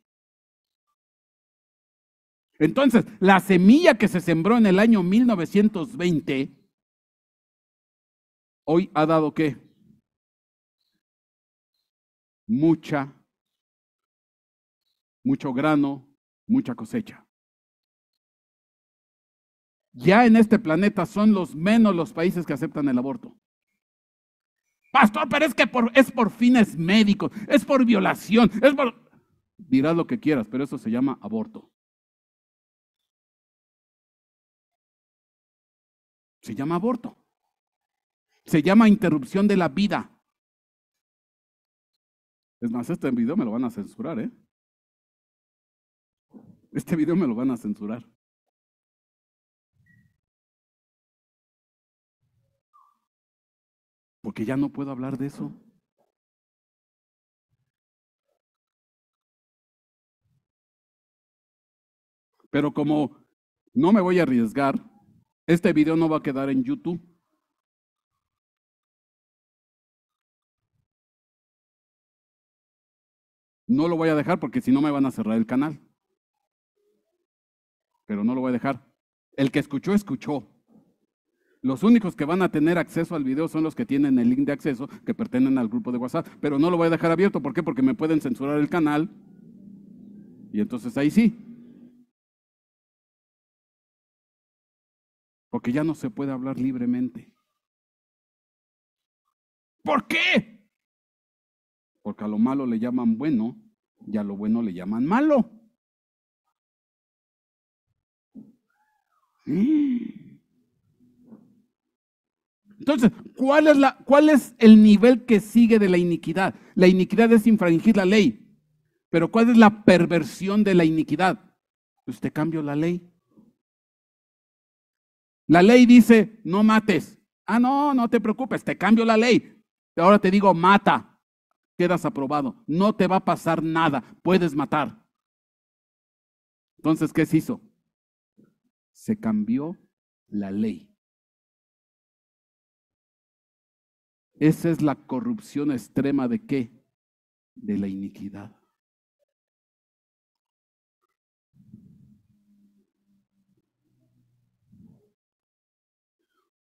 Entonces, la semilla que se sembró en el año 1920, hoy ha dado qué? Mucha mucho grano, mucha cosecha. Ya en este planeta son los menos los países que aceptan el aborto. Pastor, pero es que es por fines médicos, es por violación, es por... Dirás lo que quieras, pero eso se llama aborto. Se llama aborto. Se llama interrupción de la vida. Es más, este video me lo van a censurar, ¿eh? Este video me lo van a censurar. Porque ya no puedo hablar de eso. Pero como no me voy a arriesgar, este video no va a quedar en YouTube. No lo voy a dejar porque si no me van a cerrar el canal pero no lo voy a dejar. El que escuchó, escuchó. Los únicos que van a tener acceso al video son los que tienen el link de acceso, que pertenecen al grupo de WhatsApp, pero no lo voy a dejar abierto. ¿Por qué? Porque me pueden censurar el canal. Y entonces ahí sí. Porque ya no se puede hablar libremente. ¿Por qué? Porque a lo malo le llaman bueno y a lo bueno le llaman malo. Entonces, ¿cuál es, ¿cuál es el nivel que sigue de la iniquidad? La iniquidad es infringir la ley. Pero ¿cuál es la perversión de la iniquidad? Usted pues cambió la ley. La ley dice, no mates. Ah, no, no te preocupes, te cambio la ley. Ahora te digo, mata. Quedas aprobado. No te va a pasar nada. Puedes matar. Entonces, ¿qué se hizo? se cambió la ley. Esa es la corrupción extrema de qué? De la iniquidad.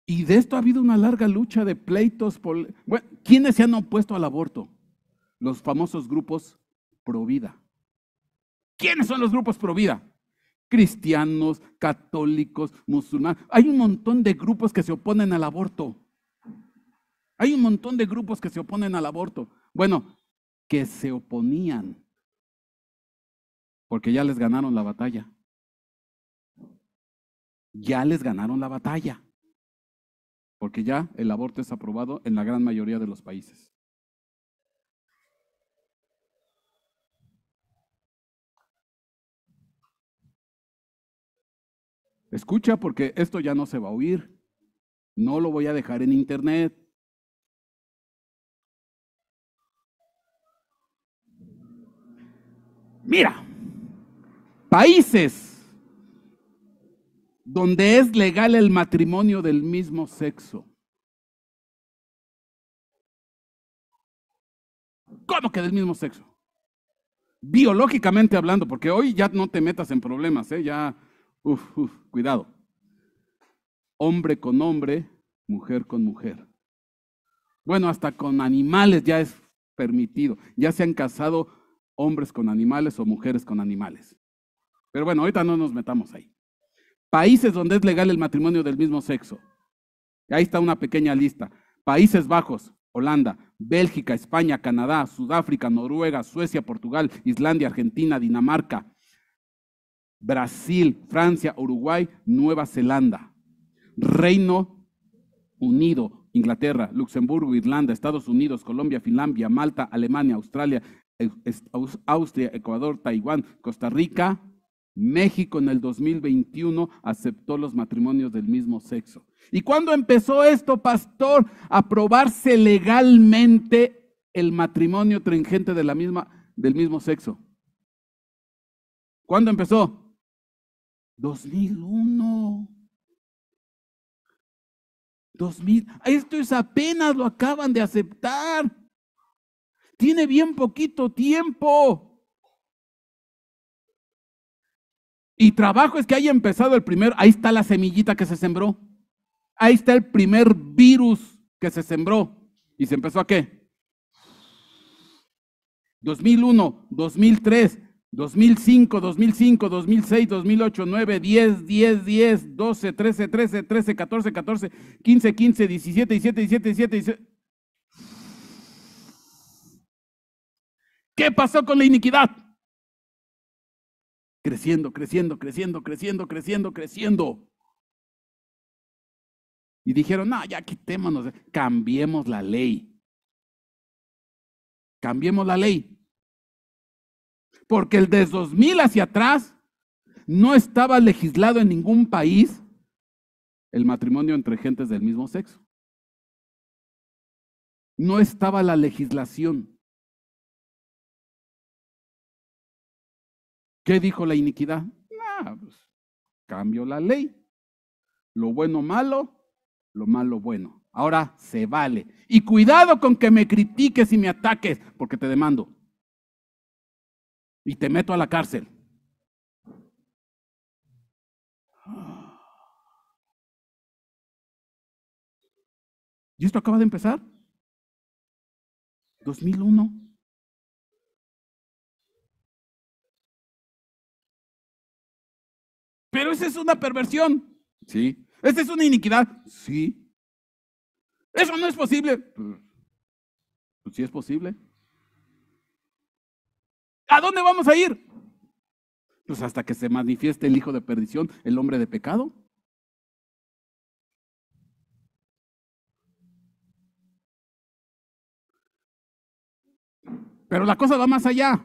Y de esto ha habido una larga lucha de pleitos. Por, ¿Quiénes se han opuesto al aborto? Los famosos grupos pro vida. ¿Quiénes son los grupos pro vida? cristianos, católicos, musulmanes. Hay un montón de grupos que se oponen al aborto. Hay un montón de grupos que se oponen al aborto. Bueno, que se oponían porque ya les ganaron la batalla. Ya les ganaron la batalla. Porque ya el aborto es aprobado en la gran mayoría de los países. Escucha porque esto ya no se va a oír. No lo voy a dejar en internet. Mira, países donde es legal el matrimonio del mismo sexo. ¿Cómo que del mismo sexo? Biológicamente hablando, porque hoy ya no te metas en problemas, ¿eh? ya Uf, cuidado. Hombre con hombre, mujer con mujer. Bueno, hasta con animales ya es permitido. Ya se han casado hombres con animales o mujeres con animales. Pero bueno, ahorita no nos metamos ahí. Países donde es legal el matrimonio del mismo sexo. Ahí está una pequeña lista. Países Bajos, Holanda, Bélgica, España, Canadá, Sudáfrica, Noruega, Suecia, Portugal, Islandia, Argentina, Dinamarca, Brasil, Francia, Uruguay, Nueva Zelanda, Reino Unido, Inglaterra, Luxemburgo, Irlanda, Estados Unidos, Colombia, Finlandia, Malta, Alemania, Australia, Austria, Ecuador, Taiwán, Costa Rica. México en el 2021 aceptó los matrimonios del mismo sexo. ¿Y cuándo empezó esto, pastor? A probarse legalmente el matrimonio tringente de la misma, del mismo sexo. ¿Cuándo empezó? 2001. 2000. Esto es apenas lo acaban de aceptar. Tiene bien poquito tiempo. Y trabajo es que haya empezado el primer, ahí está la semillita que se sembró. Ahí está el primer virus que se sembró. ¿Y se empezó a qué? 2001, 2003, 2005, 2005, 2006, 2008, 9, 10, 10, 10, 12, 13, 13, 13, 14, 14, 15, 15, 17, 17, 17, 17, 17. ¿Qué pasó con la iniquidad? Creciendo, creciendo, creciendo, creciendo, creciendo, creciendo. Y dijeron, no, ya quitémonos, cambiemos la ley. Cambiemos la ley porque el de 2000 hacia atrás no estaba legislado en ningún país el matrimonio entre gentes del mismo sexo. No estaba la legislación. ¿Qué dijo la iniquidad? Ah, pues, cambio la ley. Lo bueno malo, lo malo bueno. Ahora se vale. Y cuidado con que me critiques y me ataques, porque te demando y te meto a la cárcel. ¿Y esto acaba de empezar? 2001. Pero esa es una perversión. Sí. Esa es una iniquidad. Sí. Eso no es posible. Pues, pues, sí es posible. ¿A dónde vamos a ir? Pues hasta que se manifieste el hijo de perdición, el hombre de pecado. Pero la cosa va más allá.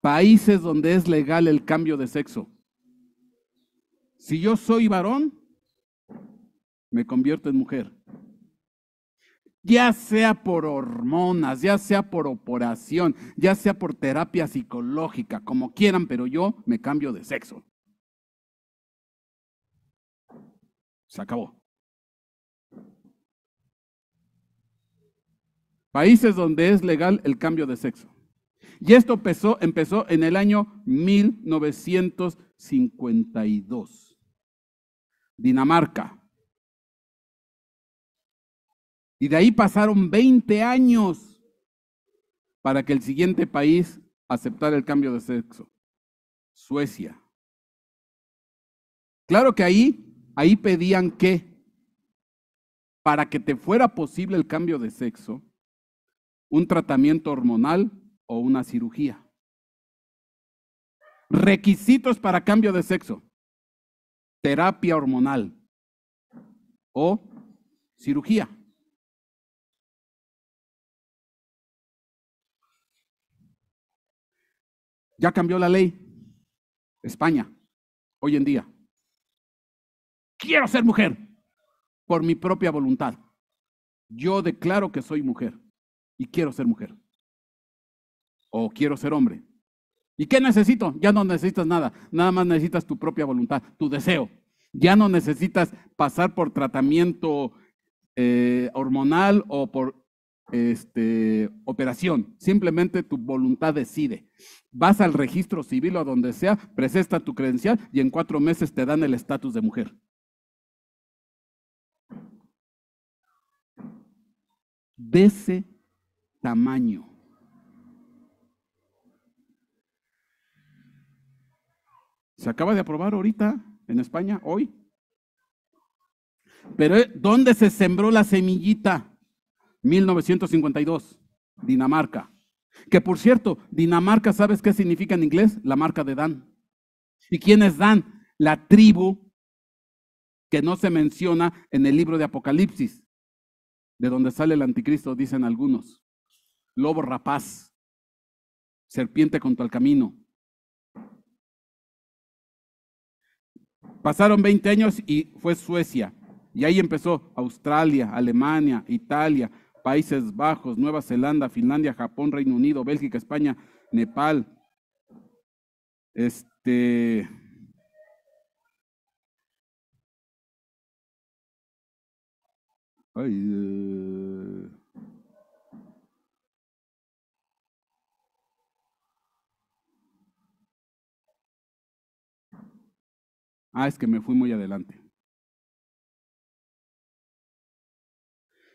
Países donde es legal el cambio de sexo. Si yo soy varón, me convierto en mujer ya sea por hormonas, ya sea por operación, ya sea por terapia psicológica, como quieran, pero yo me cambio de sexo. Se acabó. Países donde es legal el cambio de sexo. Y esto empezó, en el año 1952. Dinamarca, y de ahí pasaron 20 años para que el siguiente país aceptara el cambio de sexo, Suecia. Claro que ahí, ahí pedían que para que te fuera posible el cambio de sexo, un tratamiento hormonal o una cirugía. Requisitos para cambio de sexo. Terapia hormonal o cirugía. Ya cambió la ley. España, hoy en día. Quiero ser mujer por mi propia voluntad. Yo declaro que soy mujer y quiero ser mujer. O quiero ser hombre. ¿Y qué necesito? Ya no necesitas nada. Nada más necesitas tu propia voluntad, tu deseo. Ya no necesitas pasar por tratamiento eh, hormonal o por este, operación, simplemente tu voluntad decide. Vas al registro civil o donde sea, presenta tu credencial y en cuatro meses te dan el estatus de mujer. De ese tamaño. Se acaba de aprobar ahorita en España, hoy. Pero eh, ¿dónde se sembró la semillita? 1952, Dinamarca. Que por cierto, Dinamarca, ¿sabes qué significa en inglés? La marca de Dan. ¿Y quién es Dan? La tribu que no se menciona en el libro de Apocalipsis, de donde sale el anticristo, dicen algunos. Lobo rapaz, serpiente contra el camino. Pasaron 20 años y fue Suecia. Y ahí empezó Australia, Alemania, Italia, Países Bajos, Nueva Zelanda, Finlandia, Japón, Reino Unido, Bélgica, España, Nepal. Este. Ay, eh. Ah, es que me fui muy adelante.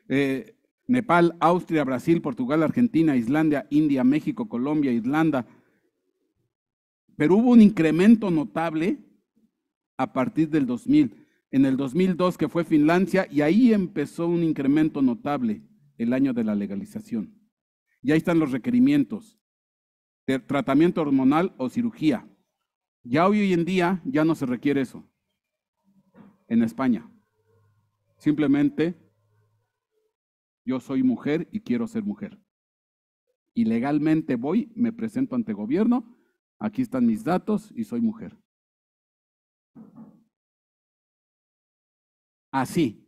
Eh, Nepal, Austria, Brasil, Portugal, Argentina, Islandia, India, México, Colombia, Irlanda. Pero hubo un incremento notable a partir del 2000. En el 2002 que fue Finlandia y ahí empezó un incremento notable el año de la legalización. Y ahí están los requerimientos de tratamiento hormonal o cirugía. Ya hoy en día ya no se requiere eso en España. Simplemente yo soy mujer y quiero ser mujer. Y legalmente voy, me presento ante gobierno, aquí están mis datos y soy mujer. Así,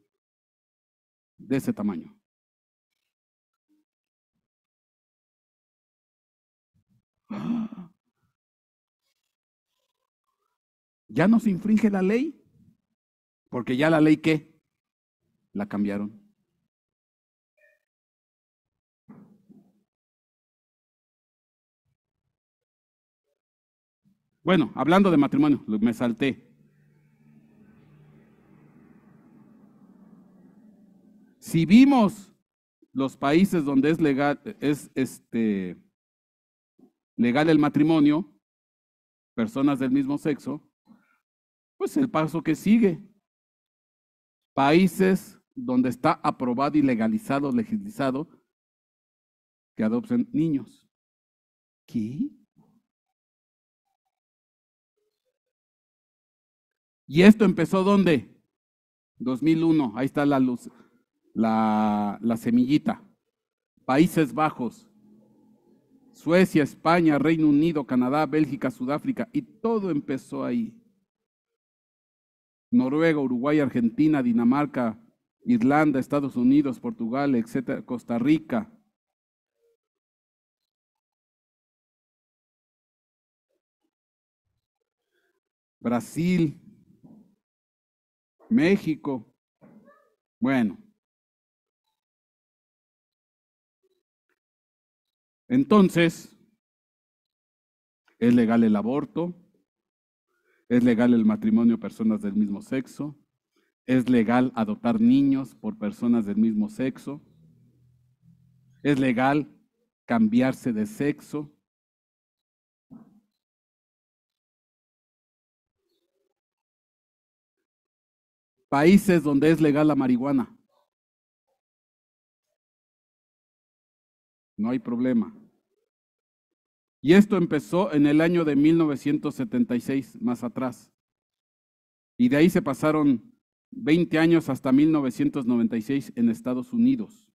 de ese tamaño. ¿Ya no se infringe la ley? Porque ya la ley qué? La cambiaron. Bueno, hablando de matrimonio, me salté. Si vimos los países donde es legal, es este, legal el matrimonio, personas del mismo sexo, pues el paso que sigue. Países donde está aprobado y legalizado, legislizado, que adopten niños. ¿Qué? ¿Y esto empezó dónde? 2001, ahí está la luz, la, la semillita. Países Bajos, Suecia, España, Reino Unido, Canadá, Bélgica, Sudáfrica, y todo empezó ahí. Noruega, Uruguay, Argentina, Dinamarca, Irlanda, Estados Unidos, Portugal, etcétera, Costa Rica. Brasil, México. Bueno. Entonces, es legal el aborto, es legal el matrimonio de personas del mismo sexo, es legal adoptar niños por personas del mismo sexo, es legal cambiarse de sexo, países donde es legal la marihuana. No hay problema. Y esto empezó en el año de 1976, más atrás. Y de ahí se pasaron 20 años hasta 1996 en Estados Unidos.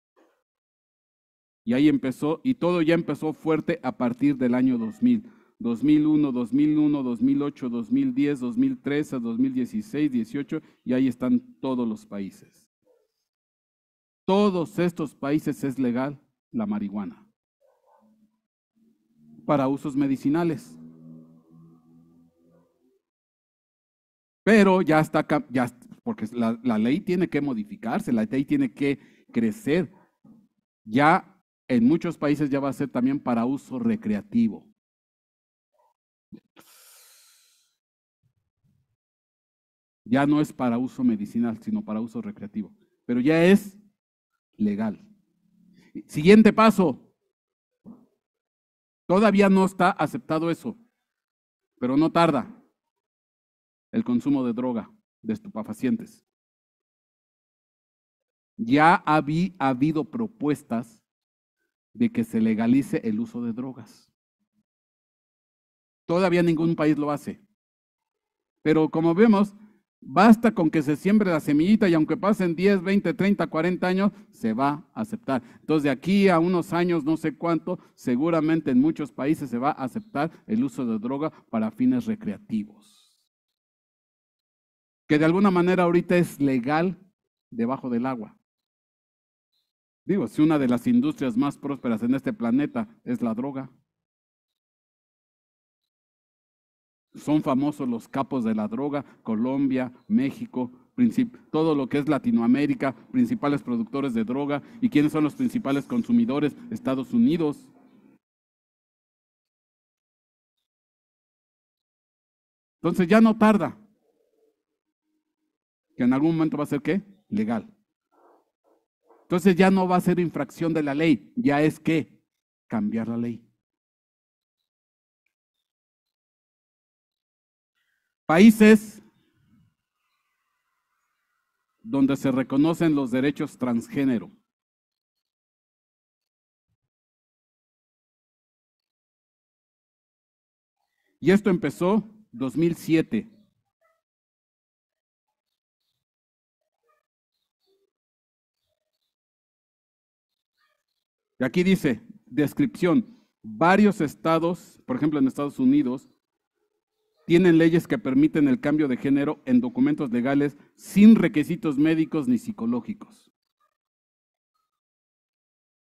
Y ahí empezó, y todo ya empezó fuerte a partir del año 2000. 2001, 2001, 2008, 2010, 2013, 2016, 18, y ahí están todos los países. Todos estos países es legal la marihuana para usos medicinales. Pero ya está, ya, porque la ley tiene que modificarse, la ley tiene que crecer. Ya en muchos países ya va a ser también para uso recreativo. Ya no es para uso medicinal, sino para uso recreativo. Pero ya es legal. Siguiente paso. Todavía no está aceptado eso, pero no tarda el consumo de droga, de estupefacientes. Ya había habido propuestas de que se legalice el uso de drogas. Todavía ningún país lo hace. Pero como vemos, basta con que se siembre la semillita y aunque pasen 10, 20, 30, 40 años, se va a aceptar. Entonces, de aquí a unos años, no sé cuánto, seguramente en muchos países se va a aceptar el uso de droga para fines recreativos. Que de alguna manera ahorita es legal debajo del agua. Digo, si una de las industrias más prósperas en este planeta es la droga. son famosos los capos de la droga, Colombia, México, todo lo que es Latinoamérica, principales productores de droga y quiénes son los principales consumidores, Estados Unidos. Entonces ya no tarda, que en algún momento va a ser qué? Legal. Entonces ya no va a ser infracción de la ley, ya es que cambiar la ley. Países donde se reconocen los derechos transgénero. Y esto empezó 2007. Y aquí dice, descripción, varios estados, por ejemplo en Estados Unidos, tienen leyes que permiten el cambio de género en documentos legales sin requisitos médicos ni psicológicos.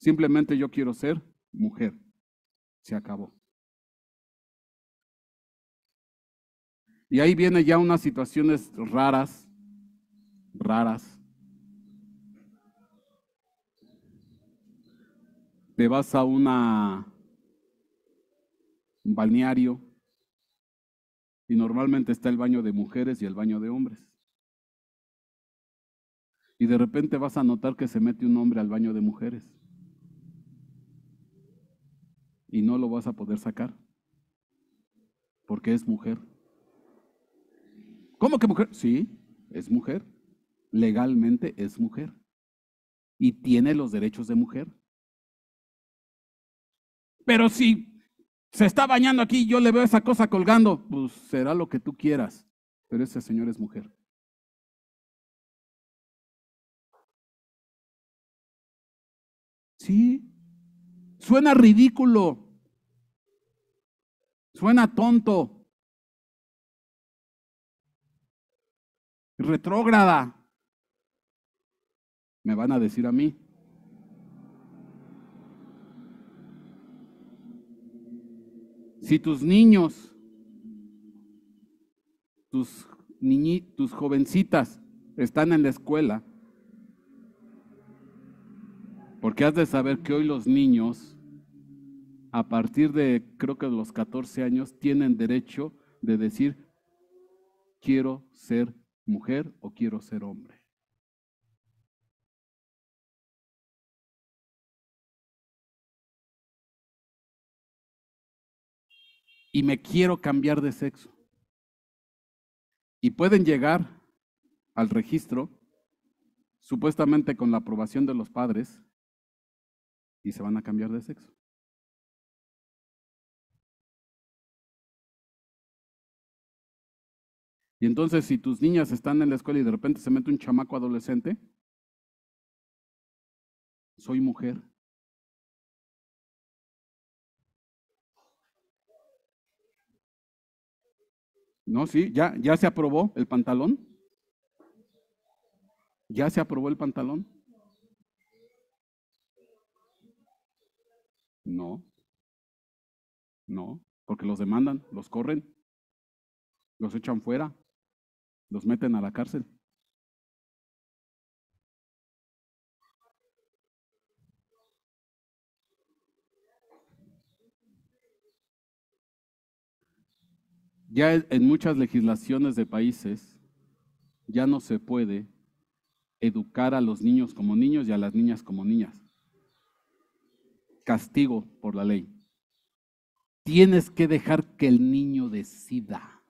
Simplemente yo quiero ser mujer. Se acabó. Y ahí viene ya unas situaciones raras, raras. Te vas a una un balneario y normalmente está el baño de mujeres y el baño de hombres. Y de repente vas a notar que se mete un hombre al baño de mujeres. Y no lo vas a poder sacar. Porque es mujer. ¿Cómo que mujer? Sí, es mujer. Legalmente es mujer. Y tiene los derechos de mujer. Pero si se está bañando aquí, yo le veo esa cosa colgando. Pues será lo que tú quieras, pero ese señor es mujer. Sí, suena ridículo, suena tonto, retrógrada. Me van a decir a mí, Si tus niños, tus, tus jovencitas están en la escuela, porque has de saber que hoy los niños, a partir de creo que los 14 años, tienen derecho de decir, quiero ser mujer o quiero ser hombre. y me quiero cambiar de sexo. Y pueden llegar al registro, supuestamente con la aprobación de los padres, y se van a cambiar de sexo. Y entonces si tus niñas están en la escuela y de repente se mete un chamaco adolescente, soy mujer. No, sí, ya, ya se aprobó el pantalón. Ya se aprobó el pantalón. No. No, porque los demandan, los corren, los echan fuera, los meten a la cárcel. Ya en muchas legislaciones de países ya no se puede educar a los niños como niños y a las niñas como niñas. Castigo por la ley. Tienes que dejar que el niño decida.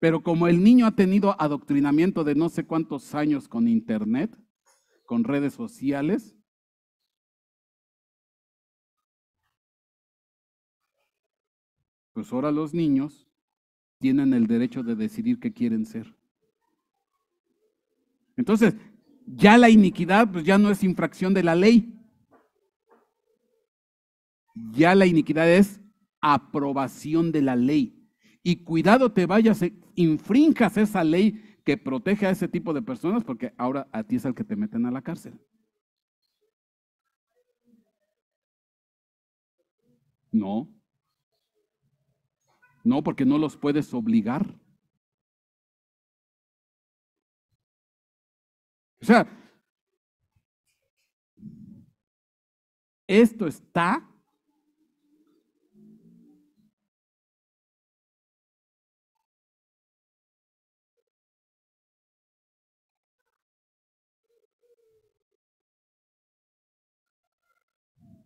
Pero como el niño ha tenido adoctrinamiento de no sé cuántos años con internet, con redes sociales, Pues ahora los niños tienen el derecho de decidir qué quieren ser. Entonces, ya la iniquidad pues ya no es infracción de la ley. Ya la iniquidad es aprobación de la ley. Y cuidado te vayas, eh, infrinjas esa ley que protege a ese tipo de personas porque ahora a ti es al que te meten a la cárcel. No, no, porque no los puedes obligar. O sea, esto está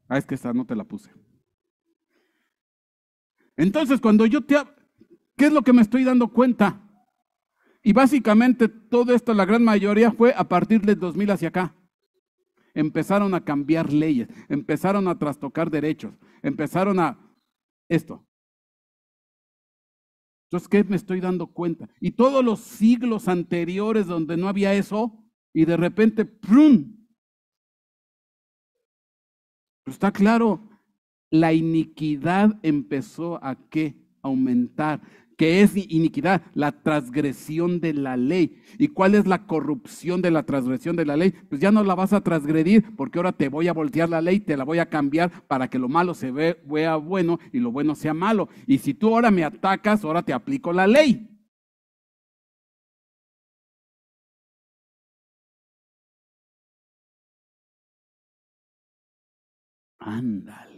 Ah, es que esta no te la puse. Entonces, cuando yo te... ¿Qué es lo que me estoy dando cuenta? Y básicamente todo esto, la gran mayoría fue a partir del 2000 hacia acá. Empezaron a cambiar leyes, empezaron a trastocar derechos, empezaron a esto. Entonces, ¿qué me estoy dando cuenta? Y todos los siglos anteriores donde no había eso, y de repente, ¡prum! Está claro, la iniquidad empezó a qué? Aumentar. ¿Qué es iniquidad? La transgresión de la ley. ¿Y cuál es la corrupción de la transgresión de la ley? Pues ya no la vas a transgredir porque ahora te voy a voltear la ley, te la voy a cambiar para que lo malo se vea bueno y lo bueno sea malo. Y si tú ahora me atacas, ahora te aplico la ley. Ándale.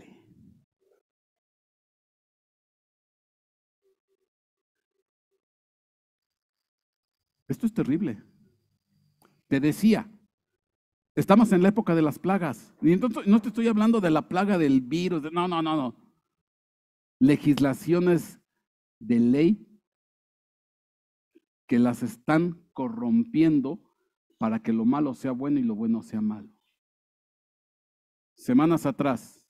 Esto es terrible. Te decía, estamos en la época de las plagas. Y entonces no te estoy hablando de la plaga del virus, no, no, no, no. Legislaciones de ley que las están corrompiendo para que lo malo sea bueno y lo bueno sea malo. Semanas atrás,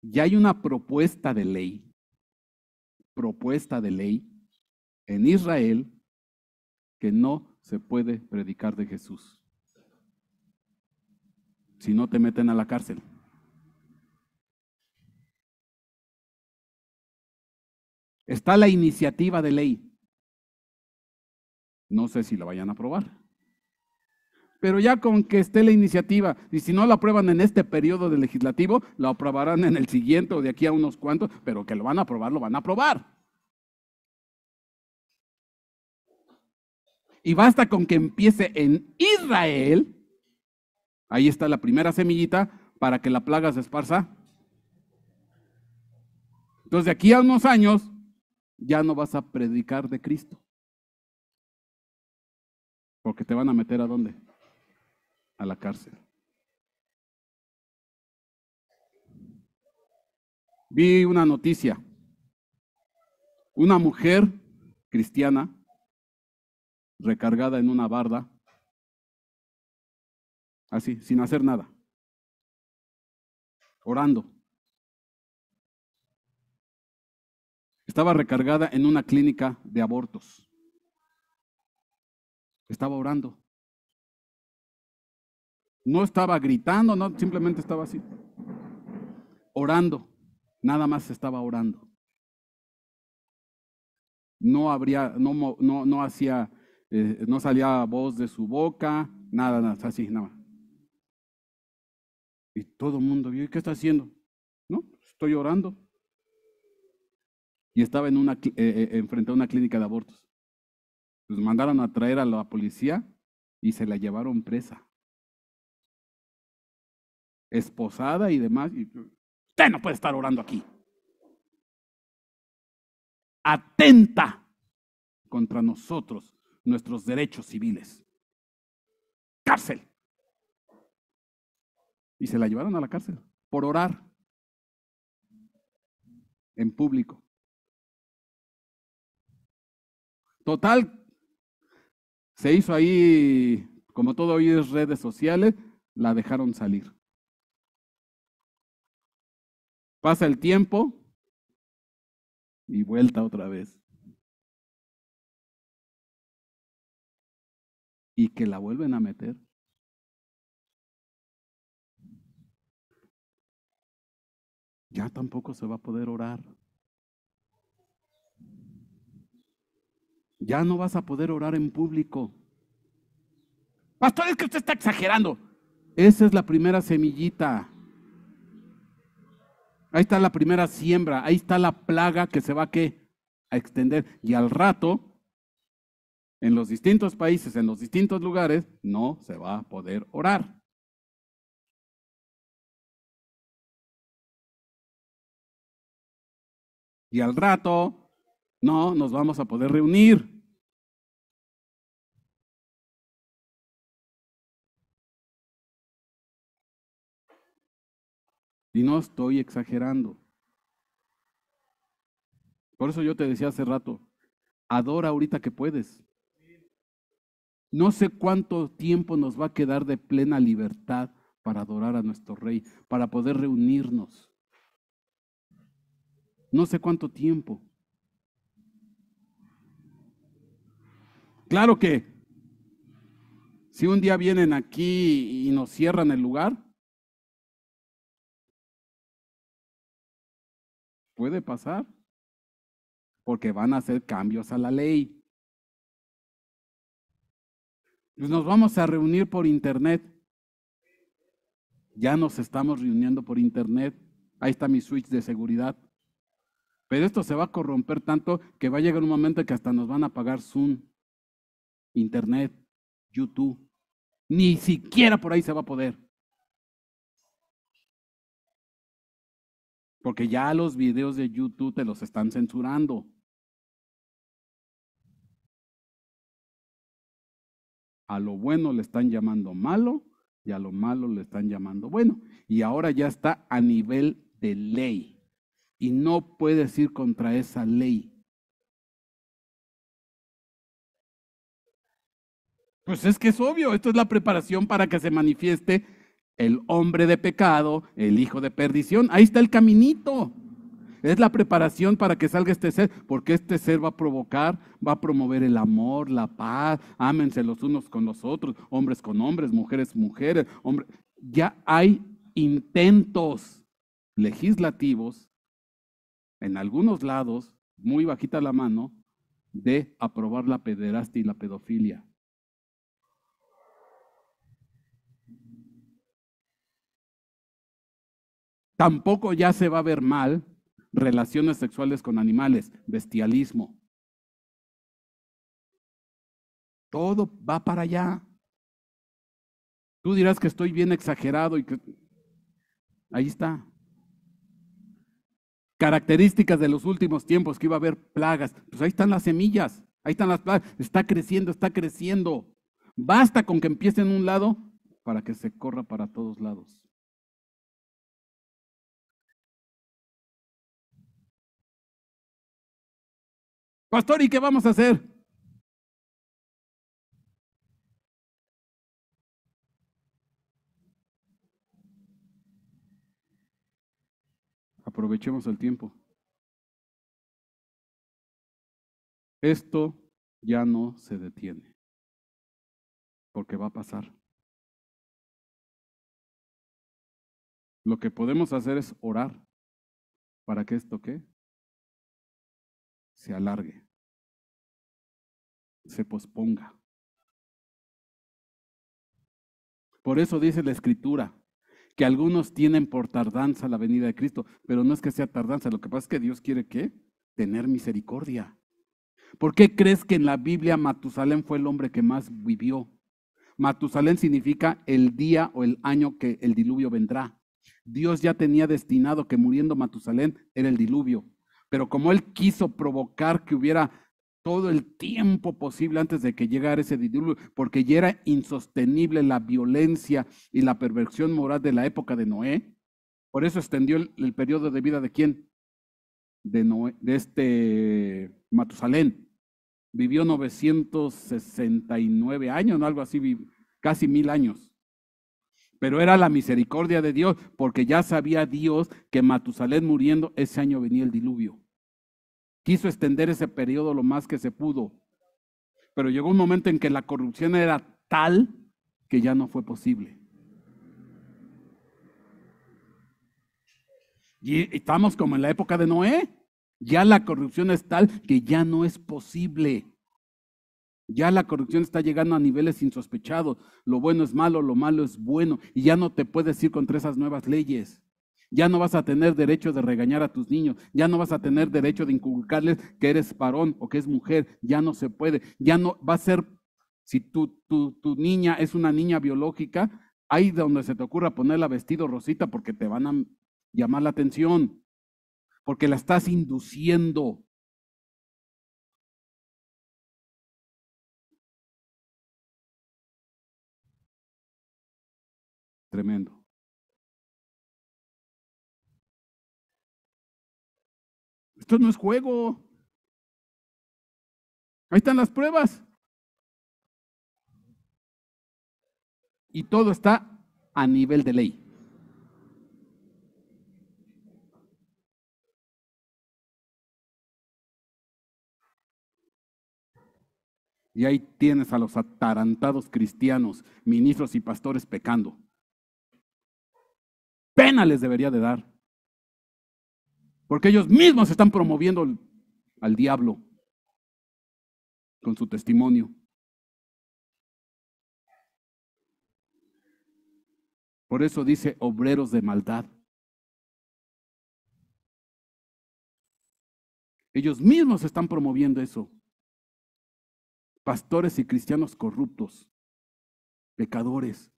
ya hay una propuesta de ley propuesta de ley en Israel que no se puede predicar de Jesús. Si no te meten a la cárcel. Está la iniciativa de ley. No sé si la vayan a aprobar pero ya con que esté la iniciativa, y si no la aprueban en este periodo de legislativo, la aprobarán en el siguiente o de aquí a unos cuantos, pero que lo van a aprobar, lo van a aprobar. Y basta con que empiece en Israel, ahí está la primera semillita, para que la plaga se esparza. Entonces, de aquí a unos años, ya no vas a predicar de Cristo. Porque te van a meter a dónde? a la cárcel. Vi una noticia. Una mujer cristiana recargada en una barda, así, sin hacer nada, orando. Estaba recargada en una clínica de abortos. Estaba orando. No estaba gritando, no, simplemente estaba así. Orando. Nada más estaba orando. No habría, no, no, no hacía, eh, no salía voz de su boca, nada, nada, así, nada Y todo el mundo vio, ¿y qué está haciendo? No, estoy orando. Y estaba en una, eh, eh, enfrente a una clínica de abortos. Los mandaron a traer a la policía y se la llevaron presa esposada y demás. Y usted no puede estar orando aquí. Atenta contra nosotros, nuestros derechos civiles. Cárcel. Y se la llevaron a la cárcel por orar en público. Total, se hizo ahí, como todo hoy es redes sociales, la dejaron salir. Pasa el tiempo y vuelta otra vez. Y que la vuelven a meter. Ya tampoco se va a poder orar. Ya no vas a poder orar en público. Pastor, es que usted está exagerando. Esa es la primera semillita. Ahí está la primera siembra, ahí está la plaga que se va a extender. Y al rato, en los distintos países, en los distintos lugares, no se va a poder orar. Y al rato, no nos vamos a poder reunir. Y no estoy exagerando. Por eso yo te decía hace rato, adora ahorita que puedes. No sé cuánto tiempo nos va a quedar de plena libertad para adorar a nuestro Rey, para poder reunirnos. No sé cuánto tiempo. Claro que si un día vienen aquí y nos cierran el lugar, Puede pasar. Porque van a hacer cambios a la ley. Pues, nos vamos a reunir por internet. Ya nos estamos reuniendo por internet. Ahí está mi switch de seguridad. Pero esto se va a corromper tanto que va a llegar un momento que hasta nos van a pagar Zoom, Internet, YouTube. Ni siquiera por ahí se va a poder. Porque ya los videos de YouTube te los están censurando. A lo bueno le están llamando malo y a lo malo le están llamando bueno. Y ahora ya está a nivel de ley. Y no puedes ir contra esa ley. Pues es que es obvio, esto es la preparación para que se manifieste el hombre de pecado, el hijo de perdición. Ahí está el caminito. Es la preparación para que salga este ser, porque este ser va a provocar, va a promover el amor, la paz, ámense los unos con los otros, hombres con hombres, mujeres, mujeres, hombres. Ya hay intentos legislativos en algunos lados, muy bajita la mano, de aprobar la pederastia y la pedofilia. Tampoco ya se va a ver mal relaciones sexuales con animales, bestialismo. Todo va para allá. Tú dirás que estoy bien exagerado y que... Ahí está. Características de los últimos tiempos que iba a haber plagas. Pues ahí están las semillas, ahí están las plagas. Está creciendo, está creciendo. Basta con que empiece en un lado para que se corra para todos lados. Pastor, ¿y qué vamos a hacer? Aprovechemos el tiempo. Esto ya no se detiene, porque va a pasar. Lo que podemos hacer es orar para que esto qué se alargue, se posponga. Por eso dice la escritura que algunos tienen por tardanza la venida de Cristo, pero no es que sea tardanza, lo que pasa es que Dios quiere que tener misericordia. ¿Por qué crees que en la Biblia Matusalén fue el hombre que más vivió? Matusalén significa el día o el año que el diluvio vendrá. Dios ya tenía destinado que muriendo Matusalén era el diluvio. Pero como él quiso provocar que hubiera todo el tiempo posible antes de que llegara ese diluvio, porque ya era insostenible la violencia y la perversión moral de la época de Noé. Por eso extendió el, periodo de vida de quién? De, Noé, de este Matusalén. Vivió 969 años, ¿no? algo así, casi mil años. Pero era la misericordia de Dios, porque ya sabía Dios que Matusalén muriendo ese año venía el diluvio. Quiso extender ese periodo lo más que se pudo. Pero llegó un momento en que la corrupción era tal que ya no fue posible. Y estamos como en la época de Noé. Ya la corrupción es tal que ya no es posible. Ya la corrupción está llegando a niveles insospechados. Lo bueno es malo, lo malo es bueno. Y ya no te puedes ir contra esas nuevas leyes. Ya no vas a tener derecho de regañar a tus niños. Ya no vas a tener derecho de inculcarles que eres varón o que es mujer. Ya no se puede. Ya no va a ser, si tu, tu, tu niña es una niña biológica, ahí donde se te ocurra ponerla vestido rosita porque te van a llamar la atención. Porque la estás induciendo. Tremendo. Esto no es juego. Ahí están las pruebas. Y todo está a nivel de ley. Y ahí tienes a los atarantados cristianos, ministros y pastores pecando pena les debería de dar. Porque ellos mismos están promoviendo al diablo con su testimonio. Por eso dice obreros de maldad. Ellos mismos están promoviendo eso. Pastores y cristianos corruptos, pecadores,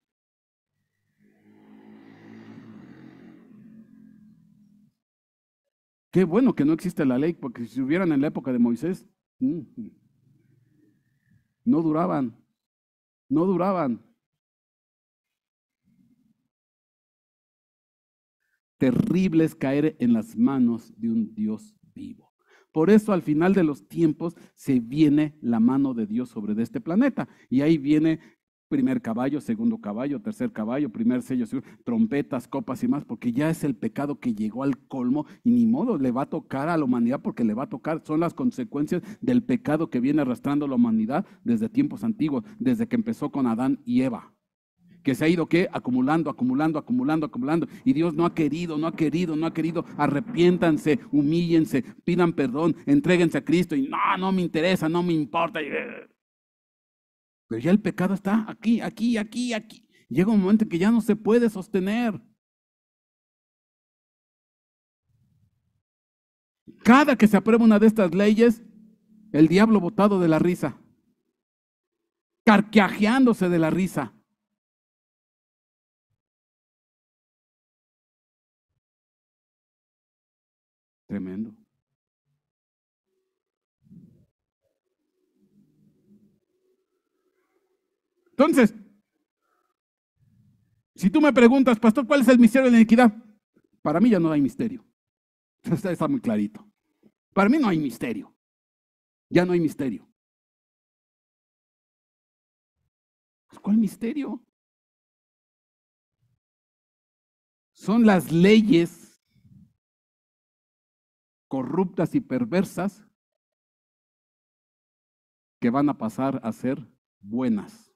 Qué bueno que no existe la ley, porque si hubieran en la época de Moisés, no duraban, no duraban. Terrible es caer en las manos de un Dios vivo. Por eso al final de los tiempos se viene la mano de Dios sobre este planeta. Y ahí viene primer caballo, segundo caballo, tercer caballo, primer sello, trompetas, copas y más, porque ya es el pecado que llegó al colmo y ni modo le va a tocar a la humanidad porque le va a tocar, son las consecuencias del pecado que viene arrastrando la humanidad desde tiempos antiguos, desde que empezó con Adán y Eva. Que se ha ido qué? Acumulando, acumulando, acumulando, acumulando. Y Dios no ha querido, no ha querido, no ha querido. Arrepiéntanse, humíllense, pidan perdón, entréguense a Cristo. Y no, no me interesa, no me importa. Pero ya el pecado está aquí, aquí, aquí, aquí. Llega un momento en que ya no se puede sostener. Cada que se aprueba una de estas leyes, el diablo botado de la risa, carcajeándose de la risa. Tremendo. Entonces, si tú me preguntas, pastor, ¿cuál es el misterio de la iniquidad? Para mí ya no hay misterio. (laughs) Está muy clarito. Para mí no hay misterio. Ya no hay misterio. Pues, ¿Cuál misterio? Son las leyes corruptas y perversas que van a pasar a ser buenas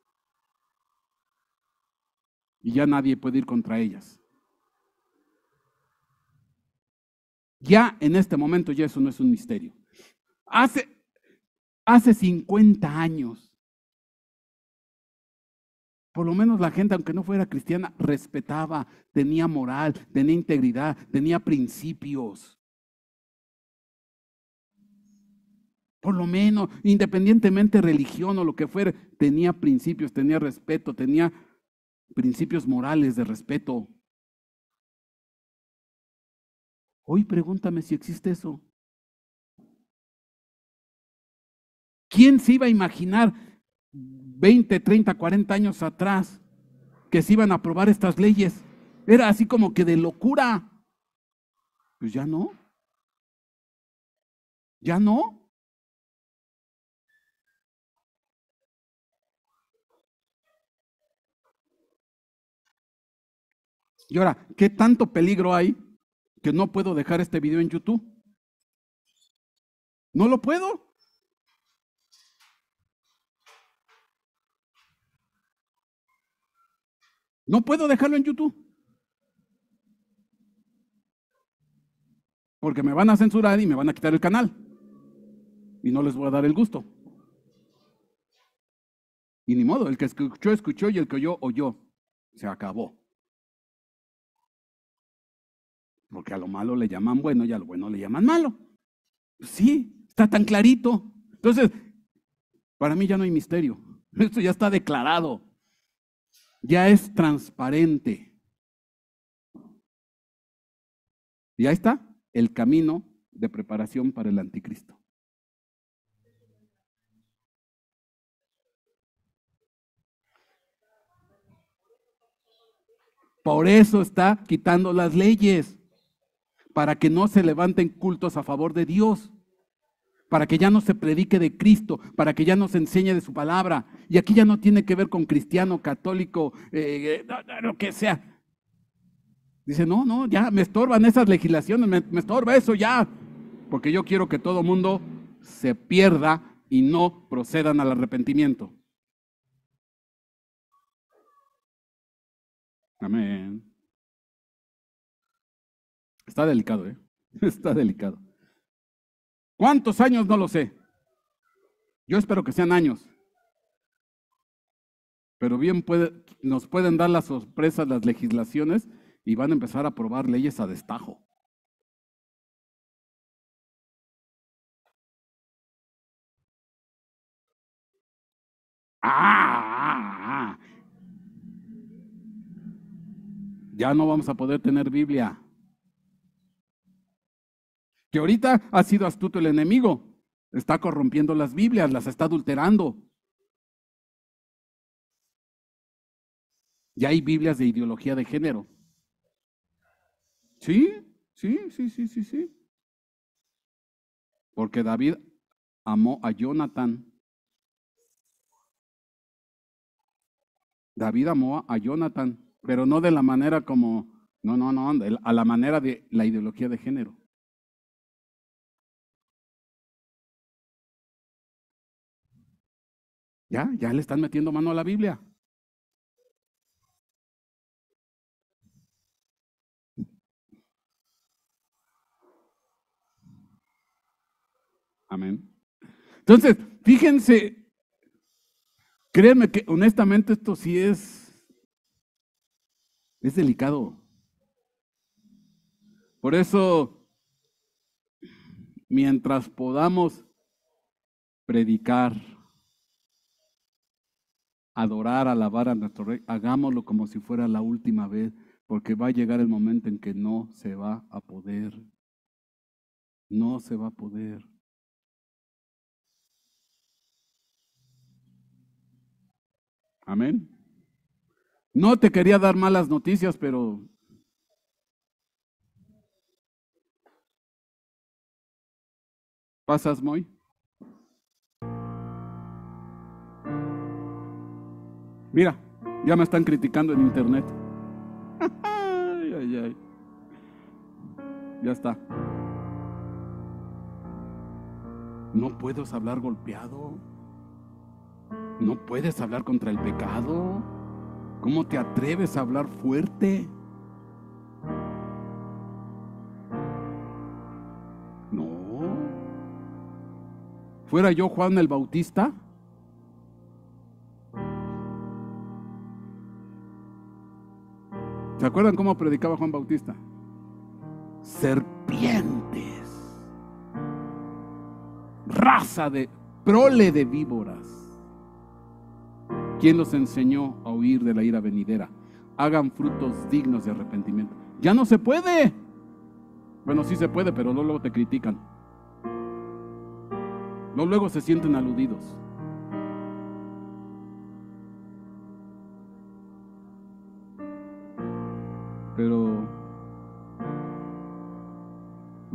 y ya nadie puede ir contra ellas. Ya en este momento ya eso no es un misterio. Hace, hace 50 años, por lo menos la gente, aunque no fuera cristiana, respetaba, tenía moral, tenía integridad, tenía principios. Por lo menos, independientemente religión o lo que fuera, tenía principios, tenía respeto, tenía principios morales de respeto. Hoy pregúntame si existe eso. ¿Quién se iba a imaginar 20, 30, 40 años atrás que se iban a aprobar estas leyes? Era así como que de locura. Pues ya no. Ya no. Y ahora, ¿qué tanto peligro hay que no puedo dejar este video en YouTube? No lo puedo. No puedo dejarlo en YouTube. Porque me van a censurar y me van a quitar el canal. Y no les voy a dar el gusto. Y ni modo, el que escuchó, escuchó y el que oyó, oyó. Se acabó. Porque a lo malo le llaman bueno y a lo bueno le llaman malo. Sí, está tan clarito. Entonces, para mí ya no hay misterio. (laughs) Esto ya está declarado. Ya es transparente. Y ahí está el camino de preparación para el anticristo. Por eso está quitando las leyes para que no se levanten cultos a favor de Dios, para que ya no se predique de Cristo, para que ya no se enseñe de su palabra. Y aquí ya no tiene que ver con cristiano, católico, eh, eh, lo que sea. Dice, no, no, ya me estorban esas legislaciones, me estorba eso ya, porque yo quiero que todo mundo se pierda y no procedan al arrepentimiento. Amén. Está delicado, ¿eh? (laughs) Está delicado. ¿Cuántos años? No lo sé. Yo espero que sean años. Pero bien puede, nos pueden dar las sorpresas las legislaciones y van a empezar a aprobar leyes a destajo. ¡Ah! ah, ah, ah. Ya no vamos a poder tener Biblia. Que ahorita ha sido astuto el enemigo. Está corrompiendo las Biblias, las está adulterando. Ya hay Biblias de ideología de género. Sí, sí, sí, sí, sí, sí. Porque David amó a Jonathan. David amó a Jonathan, pero no de la manera como, no, no, no, a la manera de la ideología de género. Ya, ya le están metiendo mano a la Biblia. Amén. Entonces, fíjense, créanme que honestamente esto sí es, es delicado. Por eso, mientras podamos predicar, adorar, alabar a nuestro rey, hagámoslo como si fuera la última vez, porque va a llegar el momento en que no se va a poder. No se va a poder. Amén. No te quería dar malas noticias, pero ¿Pasas, muy? Mira, ya me están criticando en internet. (laughs) Ya está. No puedes hablar golpeado. No puedes hablar contra el pecado. ¿Cómo te atreves a hablar fuerte? No. ¿Fuera yo Juan el Bautista? ¿Se acuerdan cómo predicaba Juan Bautista? Serpientes. Raza de prole de víboras. ¿Quién los enseñó a huir de la ira venidera? Hagan frutos dignos de arrepentimiento. Ya no se puede. Bueno, sí se puede, pero luego te critican. No luego se sienten aludidos.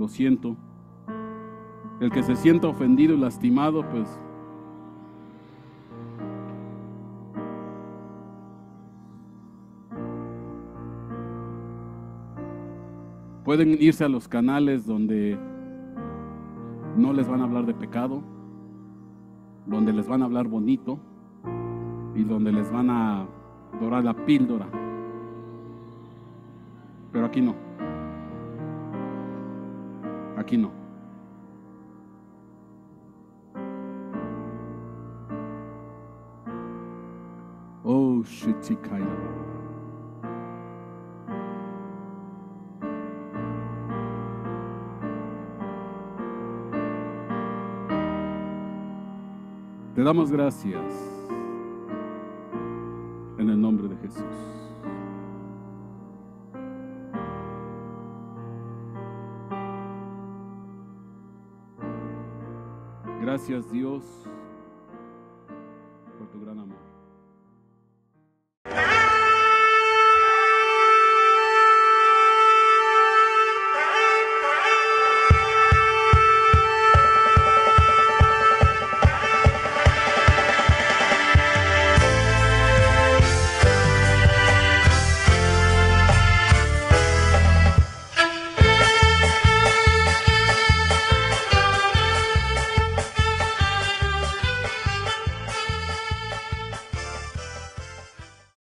lo siento. El que se sienta ofendido y lastimado, pues... Pueden irse a los canales donde no les van a hablar de pecado, donde les van a hablar bonito y donde les van a dorar la píldora. Pero aquí no aquí no. Oh, Te damos gracias en el nombre de Jesús. Gracias Dios